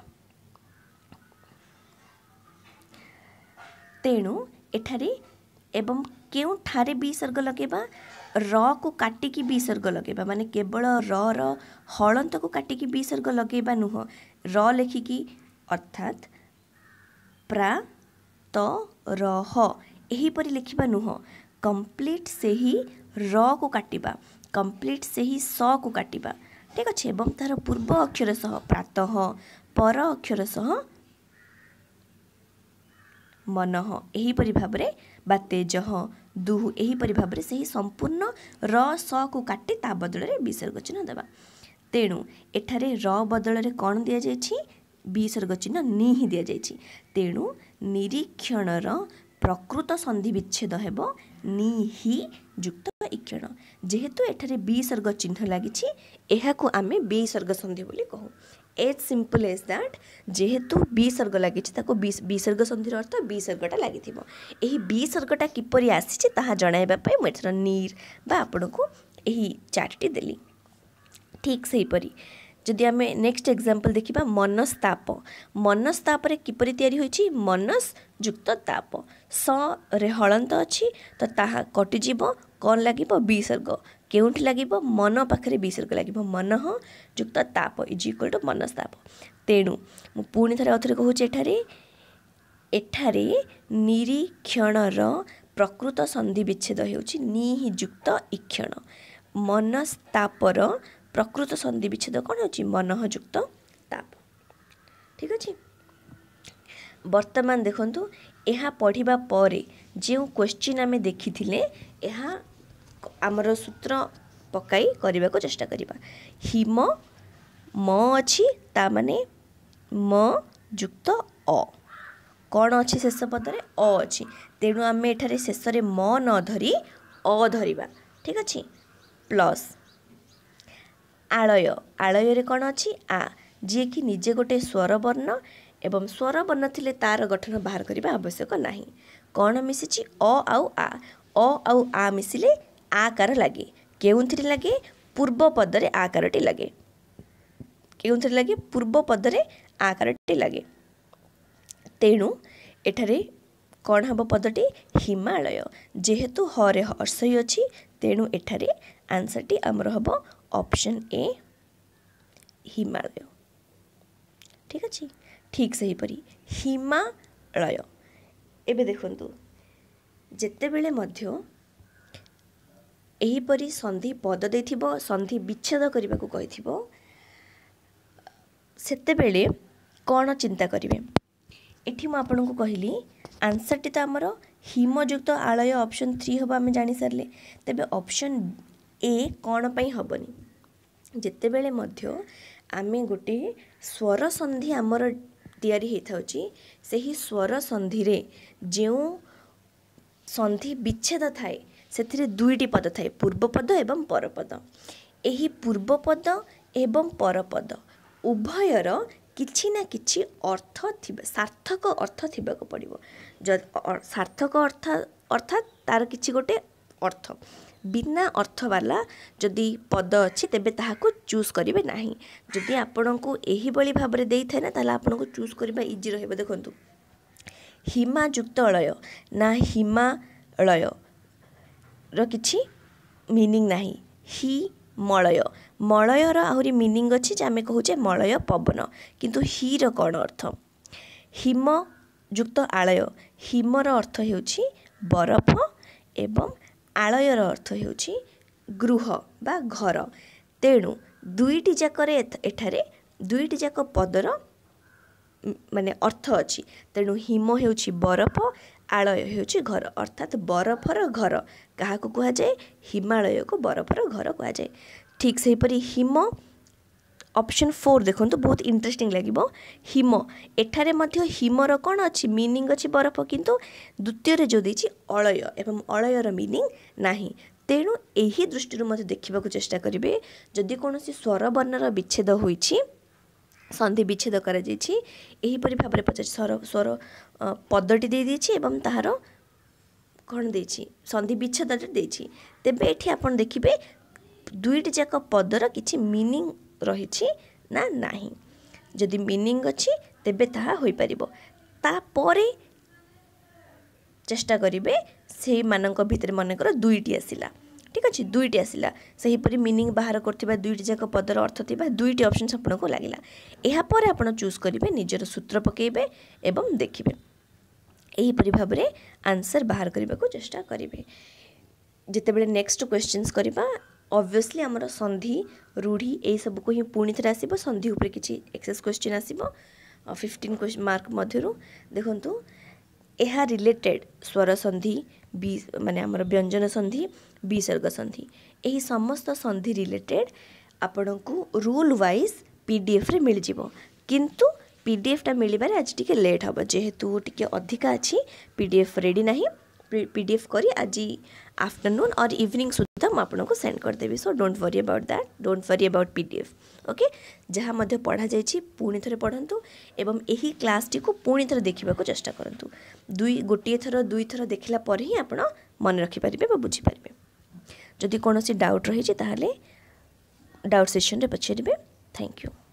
ତେଣୁ ଏଠାରେ ଏବଂ କେଉଁଠାରେ ବିସର୍ଗ ଲଗାଇବା र कु काटिकि विसर्ग लगै माने केवल र र हलन्त काटिक विसर्ग लग नुह र लेखिक अर्थात् प्रा त र यपरि लेख्दा नुह कम्प्लिट सही र कु काट् कम्प्लिट सही स कु काट् ठिक अछ तार पूर्व अक्षरसह प्रात पर अक्षरसह मनह यहीपरि भावेज ଦୁହୁ ଏହିପରି ଭାବରେ ସେହି ସମ୍ପୂର୍ଣ୍ଣ ର ସକୁ କାଟି ତା ବଦଳରେ ବିସର୍ଗ ଚିହ୍ନ ଦେବା ତେଣୁ ଏଠାରେ ର ବଦଳରେ କ'ଣ ଦିଆଯାଇଛି ବିସର୍ଗ ଚିହ୍ନ ନି ହିଁ ଦିଆଯାଇଛି ତେଣୁ ନିରୀକ୍ଷଣର ପ୍ରକୃତ ସନ୍ଧି ବିଚ୍ଛେଦ ହେବ ନି ହି ଯୁକ୍ତ ଇକ୍ଷଣ ଯେହେତୁ ଏଠାରେ ବିସର୍ଗ ଚିହ୍ନ ଲାଗିଛି ଏହାକୁ ଆମେ ବିସର୍ଗ ସନ୍ଧି ବୋଲି କହୁ एज सिम्पल एज ଦ୍ୟାଟ୍ ଯେହେତୁ ବିସର୍ଗ ଲାଗିଛି ତାକୁ ବିସର୍ଗ ସନ୍ଧିର ଅର୍ଥ ବିସର୍ଗଟା ଲାଗିଥିବ ଏହି ବିସର୍ଗଟା କିପରି ଆସିଛି ତାହା ଜଣାଇବା ପାଇଁ ମୁଁ ଏଥର ନିର୍ ବା ଆପଣଙ୍କୁ ଏହି ଚାର୍ଟଟି ଦେଲି ଠିକ୍ ସେହିପରି ଯଦି ଆମେ ନେକ୍ସଟ ଏକ୍ଜାମ୍ପଲ୍ ଦେଖିବା ମନସ୍ତାପ ମନସ୍ତାପରେ କିପରି ତିଆରି ହୋଇଛି ମନସ୍ ଯୁକ୍ତ ତାପ ସରେ ହଳନ୍ତ ଅଛି ତ ତାହା କଟିଯିବ କ'ଣ ଲାଗିବ ବିସର୍ଗ କେଉଁଠି ଲାଗିବ ମନ ପାଖରେ ବିସର୍ଗ ଲାଗିବ ମନ ଯୁକ୍ତ ତାପ ଇଜ୍ ଇକ୍ୱାଲ୍ ଟୁ ମନସ୍ତାପ ତେଣୁ ମୁଁ ପୁଣି ଥରେ ଆଉଥରେ କହୁଛି ଏଠାରେ ଏଠାରେ ନିରୀକ୍ଷଣର ପ୍ରକୃତ ସନ୍ଧି ବିଚ୍ଛେଦ ହେଉଛି ନିହି ଯୁକ୍ତ ଇକ୍ଷଣ ମନସ୍ତାପର ପ୍ରକୃତ ସନ୍ଧି ବିଚ୍ଛେଦ କ'ଣ ହେଉଛି ମନଃଯୁକ୍ତ ତାପ ଠିକ୍ ଅଛି ବର୍ତ୍ତମାନ ଦେଖନ୍ତୁ ଏହା ପଢ଼ିବା ପରେ ଯେଉଁ କ୍ୱେଶ୍ଚିନ୍ ଆମେ ଦେଖିଥିଲେ ଏହା ଆମର ସୂତ୍ର ପକାଇ କରିବାକୁ ଚେଷ୍ଟା କରିବା ହିମ ମ ଅଛି ତା ମାନେ ମ ଯୁକ୍ତ ଅ କ'ଣ ଅଛି ଶେଷ ପଦରେ ଅ ଅଛି ତେଣୁ ଆମେ ଏଠାରେ ଶେଷରେ ମ ନ ଧରି ଅ ଧରିବା ଠିକ ଅଛି ପ୍ଲସ୍ ଆଳୟ ଆଳୟରେ କ'ଣ ଅଛି ଆ ଯିଏକି ନିଜେ ଗୋଟେ ବର୍ଣ୍ଣ ଏବଂ ସ୍ୱର ବର୍ଣ୍ଣ ଥିଲେ ତା'ର ଗଠନ ବାହାର କରିବା ଆବଶ୍ୟକ ନାହିଁ କ'ଣ ମିଶିଛି ଅ ଆଉ ଆ ଅ ଆଉ ଆ ମିଶିଲେ ଆକାର ଲାଗେ କେଉଁଥିରେ ଲାଗେ ପୂର୍ବ ପଦରେ ଆକାରଟି ଲାଗେ କେଉଁଥିରେ ଲାଗେ ପୂର୍ବ ପଦରେ ଆକାରଟି ଲାଗେ ତେଣୁ ଏଠାରେ କ'ଣ ହେବ ପଦଟି ହିମାଳୟ ଯେହେତୁ ହରେ ହର୍ଷଇ ଅଛି ତେଣୁ ଏଠାରେ ଆନ୍ସର୍ଟି ଆମର ହେବ ଅପସନ୍ ଏ ହିମାଳୟ ଠିକ୍ ଅଛି ଠିକ୍ ସେହିପରି ହିମାଳୟ ଏବେ ଦେଖନ୍ତୁ ଯେତେବେଳେ ମଧ୍ୟ ଏହିପରି ସନ୍ଧି ପଦ ଦେଇଥିବ ସନ୍ଧି ବିଚ୍ଛେଦ କରିବାକୁ କହିଥିବ ସେତେବେଳେ କ'ଣ ଚିନ୍ତା କରିବେ ଏଠି ମୁଁ ଆପଣଙ୍କୁ କହିଲି ଆନ୍ସରଟି ତ ଆମର ହିମଯୁକ୍ତ ଆଳୟ ଅପସନ୍ ଥ୍ରୀ ହେବ ଆମେ ଜାଣିସାରିଲେ ତେବେ ଅପସନ୍ ଏ କ'ଣ ପାଇଁ ହେବନି ଯେତେବେଳେ ମଧ୍ୟ ଆମେ ଗୋଟିଏ ସ୍ୱର ସନ୍ଧି ଆମର ତିଆରି ହୋଇଥାଉଛି ସେହି ସ୍ୱର ସନ୍ଧିରେ ଯେଉଁ ସନ୍ଧି ବିଚ୍ଛେଦ ଥାଏ ସେଥିରେ ଦୁଇଟି ପଦ ଥାଏ ପୂର୍ବପଦ ଏବଂ ପରପଦ ଏହି ପୂର୍ବପଦ ଏବଂ ପରପଦ ଉଭୟର କିଛି ନା କିଛି ଅର୍ଥ ଥିବା ସାର୍ଥକ ଅର୍ଥ ଥିବାକୁ ପଡ଼ିବ ସାର୍ଥକ ଅର୍ଥ ଅର୍ଥାତ୍ ତା'ର କିଛି ଗୋଟେ ଅର୍ଥ ବିନା ଅର୍ଥବାଲା ଯଦି ପଦ ଅଛି ତେବେ ତାହାକୁ ଚୁଜ୍ କରିବେ ନାହିଁ ଯଦି ଆପଣଙ୍କୁ ଏହିଭଳି ଭାବରେ ଦେଇଥାଏ ନା ତାହେଲେ ଆପଣଙ୍କୁ ଚୁଜ୍ କରିବା ଇଜି ରହିବ ଦେଖନ୍ତୁ ହିମା ଯୁକ୍ତ ଅଳୟ ନା ହିମାଳୟ ର କିଛି ମିନିଙ୍ଗ ନାହିଁ ହି ମଳୟ ମଳୟର ଆହୁରି ମିନିଙ୍ଗ ଅଛି ଯେ ଆମେ କହୁଛେ ମଳୟ ପବନ କିନ୍ତୁ ହିର କ'ଣ ଅର୍ଥ ହିମ ଯୁକ୍ତ ଆଳୟ ହିମର ଅର୍ଥ ହେଉଛି ବରଫ ଏବଂ ଆଳୟର ଅର୍ଥ ହେଉଛି ଗୃହ ବା ଘର ତେଣୁ ଦୁଇଟି ଯାକରେ ଏଠାରେ ଦୁଇଟି ଯାକ ପଦର ମାନେ ଅର୍ଥ ଅଛି ତେଣୁ ହିମ ହେଉଛି ବରଫ ଆଳୟ ହେଉଛି ଘର ଅର୍ଥାତ୍ ବରଫର ଘର କାହାକୁ କୁହାଯାଏ ହିମାଳୟକୁ ବରଫର ଘର କୁହାଯାଏ ଠିକ୍ ସେହିପରି ହିମ ଅପସନ୍ ଫୋର୍ ଦେଖନ୍ତୁ ବହୁତ ଇଣ୍ଟରେଷ୍ଟିଂ ଲାଗିବ ହିମ ଏଠାରେ ମଧ୍ୟ ହିମର କ'ଣ ଅଛି ମିନିଙ୍ଗ ଅଛି ବରଫ କିନ୍ତୁ ଦ୍ୱିତୀୟରେ ଯେଉଁ ଦେଇଛି ଅଳୟ ଏବଂ ଅଳୟର ମିନିଙ୍ଗ ନାହିଁ ତେଣୁ ଏହି ଦୃଷ୍ଟିରୁ ମଧ୍ୟ ଦେଖିବାକୁ ଚେଷ୍ଟା କରିବେ ଯଦି କୌଣସି ସ୍ୱର ବର୍ଣ୍ଣର ବିଚ୍ଛେଦ ହୋଇଛି সন্ধি বিচ্ছেদ করা যাইছি এইপরি ভাবে পচাশ স্বর স্বর পদটি দিয়ে দিয়েছি এবং তাহার କ'ଣ ଦେଇଛି ସନ୍ଧି ବିଚ୍ଛେଦରେ ଦେଇଛି ତେବେ ଏଠି ଆପଣ ଦେଖିବେ ଦୁଇଟି ଯାକ ପଦର କିଛି ମିନିଂ ରହିଛି ନା ନାହିଁ ଯଦି ମିନିଂ ଅଛି ତେବେ ତାହା ହୋଇପାରିବ ତାପରେ ଚେଷ୍ଟା କରିବେ ସେଇମାନଙ୍କ ଭିତରେ ମନେକର ଦୁଇଟି ଆସିଲା ଠିକ୍ ଅଛି ଦୁଇଟି ଆସିଲା ସେହିପରି ମିନିଂ ବାହାର କରୁଥିବା ଦୁଇଟି ଯାକ ପଦର ଅର୍ଥ ଥିବା ଦୁଇଟି ଅପସନ୍ସ ଆପଣଙ୍କୁ ଲାଗିଲା ଏହାପରେ ଆପଣ ଚୁଜ୍ କରିବେ ନିଜର ସୂତ୍ର ପକାଇବେ ଏବଂ ଦେଖିବେ ଏହିପରି ଭାବରେ ଆନ୍ସର୍ ବାହାର କରିବାକୁ ଚେଷ୍ଟା କରିବେ ଯେତେବେଳେ ନେକ୍ସଟ କ୍ୱେଶ୍ଚିନ୍ସ କରିବା ଅବଭିୟସ୍ଲି ଆମର ସନ୍ଧି ରୂଢ଼ି ଏହିସବୁକୁ ହିଁ ପୁଣି ଥରେ ଆସିବ ସନ୍ଧି ଉପରେ କିଛି ଏକ୍ସେସ୍ କ୍ୱେଶ୍ଚିନ୍ ଆସିବ ଫିଫ୍ଟିନ୍ ମାର୍କ ମଧ୍ୟରୁ ଦେଖନ୍ତୁ ଏହା ରିଲେଟେଡ୍ ସ୍ୱର ସନ୍ଧି ବି ମାନେ ଆମର ବ୍ୟଞ୍ଜନ ସନ୍ଧି ବିସର୍ଗ ସନ୍ଧି ଏହି ସମସ୍ତ ସନ୍ଧି ରିଲେଟେଡ଼୍ ଆପଣଙ୍କୁ ରୁଲ୍ ୱାଇଜ୍ ପି ଡି ଏଫ୍ରେ ମିଳିଯିବ କିନ୍ତୁ ପି ଡି ଏଫ୍ଟା ମିଳିବାରେ ଆଜି ଟିକେ ଲେଟ୍ ହେବ ଯେହେତୁ ଟିକେ ଅଧିକା ଅଛି ପି ଡି ଏଫ୍ ରେଡ଼ି ନାହିଁ ପି ଡି ଏଫ୍ କରି ଆଜି ଆଫ୍ଟରନୁନ୍ ଅର୍ ଇଭିନିଂ ସୁଦ୍ଧା ମୁଁ ଆପଣଙ୍କୁ ସେଣ୍ଡ କରିଦେବି so don't worry about that don't worry about P D F okay ଯାହା ମଧ୍ୟ ପଢ଼ାଯାଇଛି ପୁଣି ଥରେ ପଢ଼ନ୍ତୁ ଏବଂ ଏହି କ୍ଲାସ୍ଟିକୁ ପୁଣି ଥରେ ଦେଖିବାକୁ ଚେଷ୍ଟା କରନ୍ତୁ ଦୁଇ ଗୋଟିଏ ଥର ଦୁଇଥର ଦେଖିଲା ପରେ ହିଁ ଆପଣ ମନେ ରଖିପାରିବେ ବା ବୁଝିପାରିବେ जदि कौन डाउट रही डाउट सेसन में पचारे थैंक यू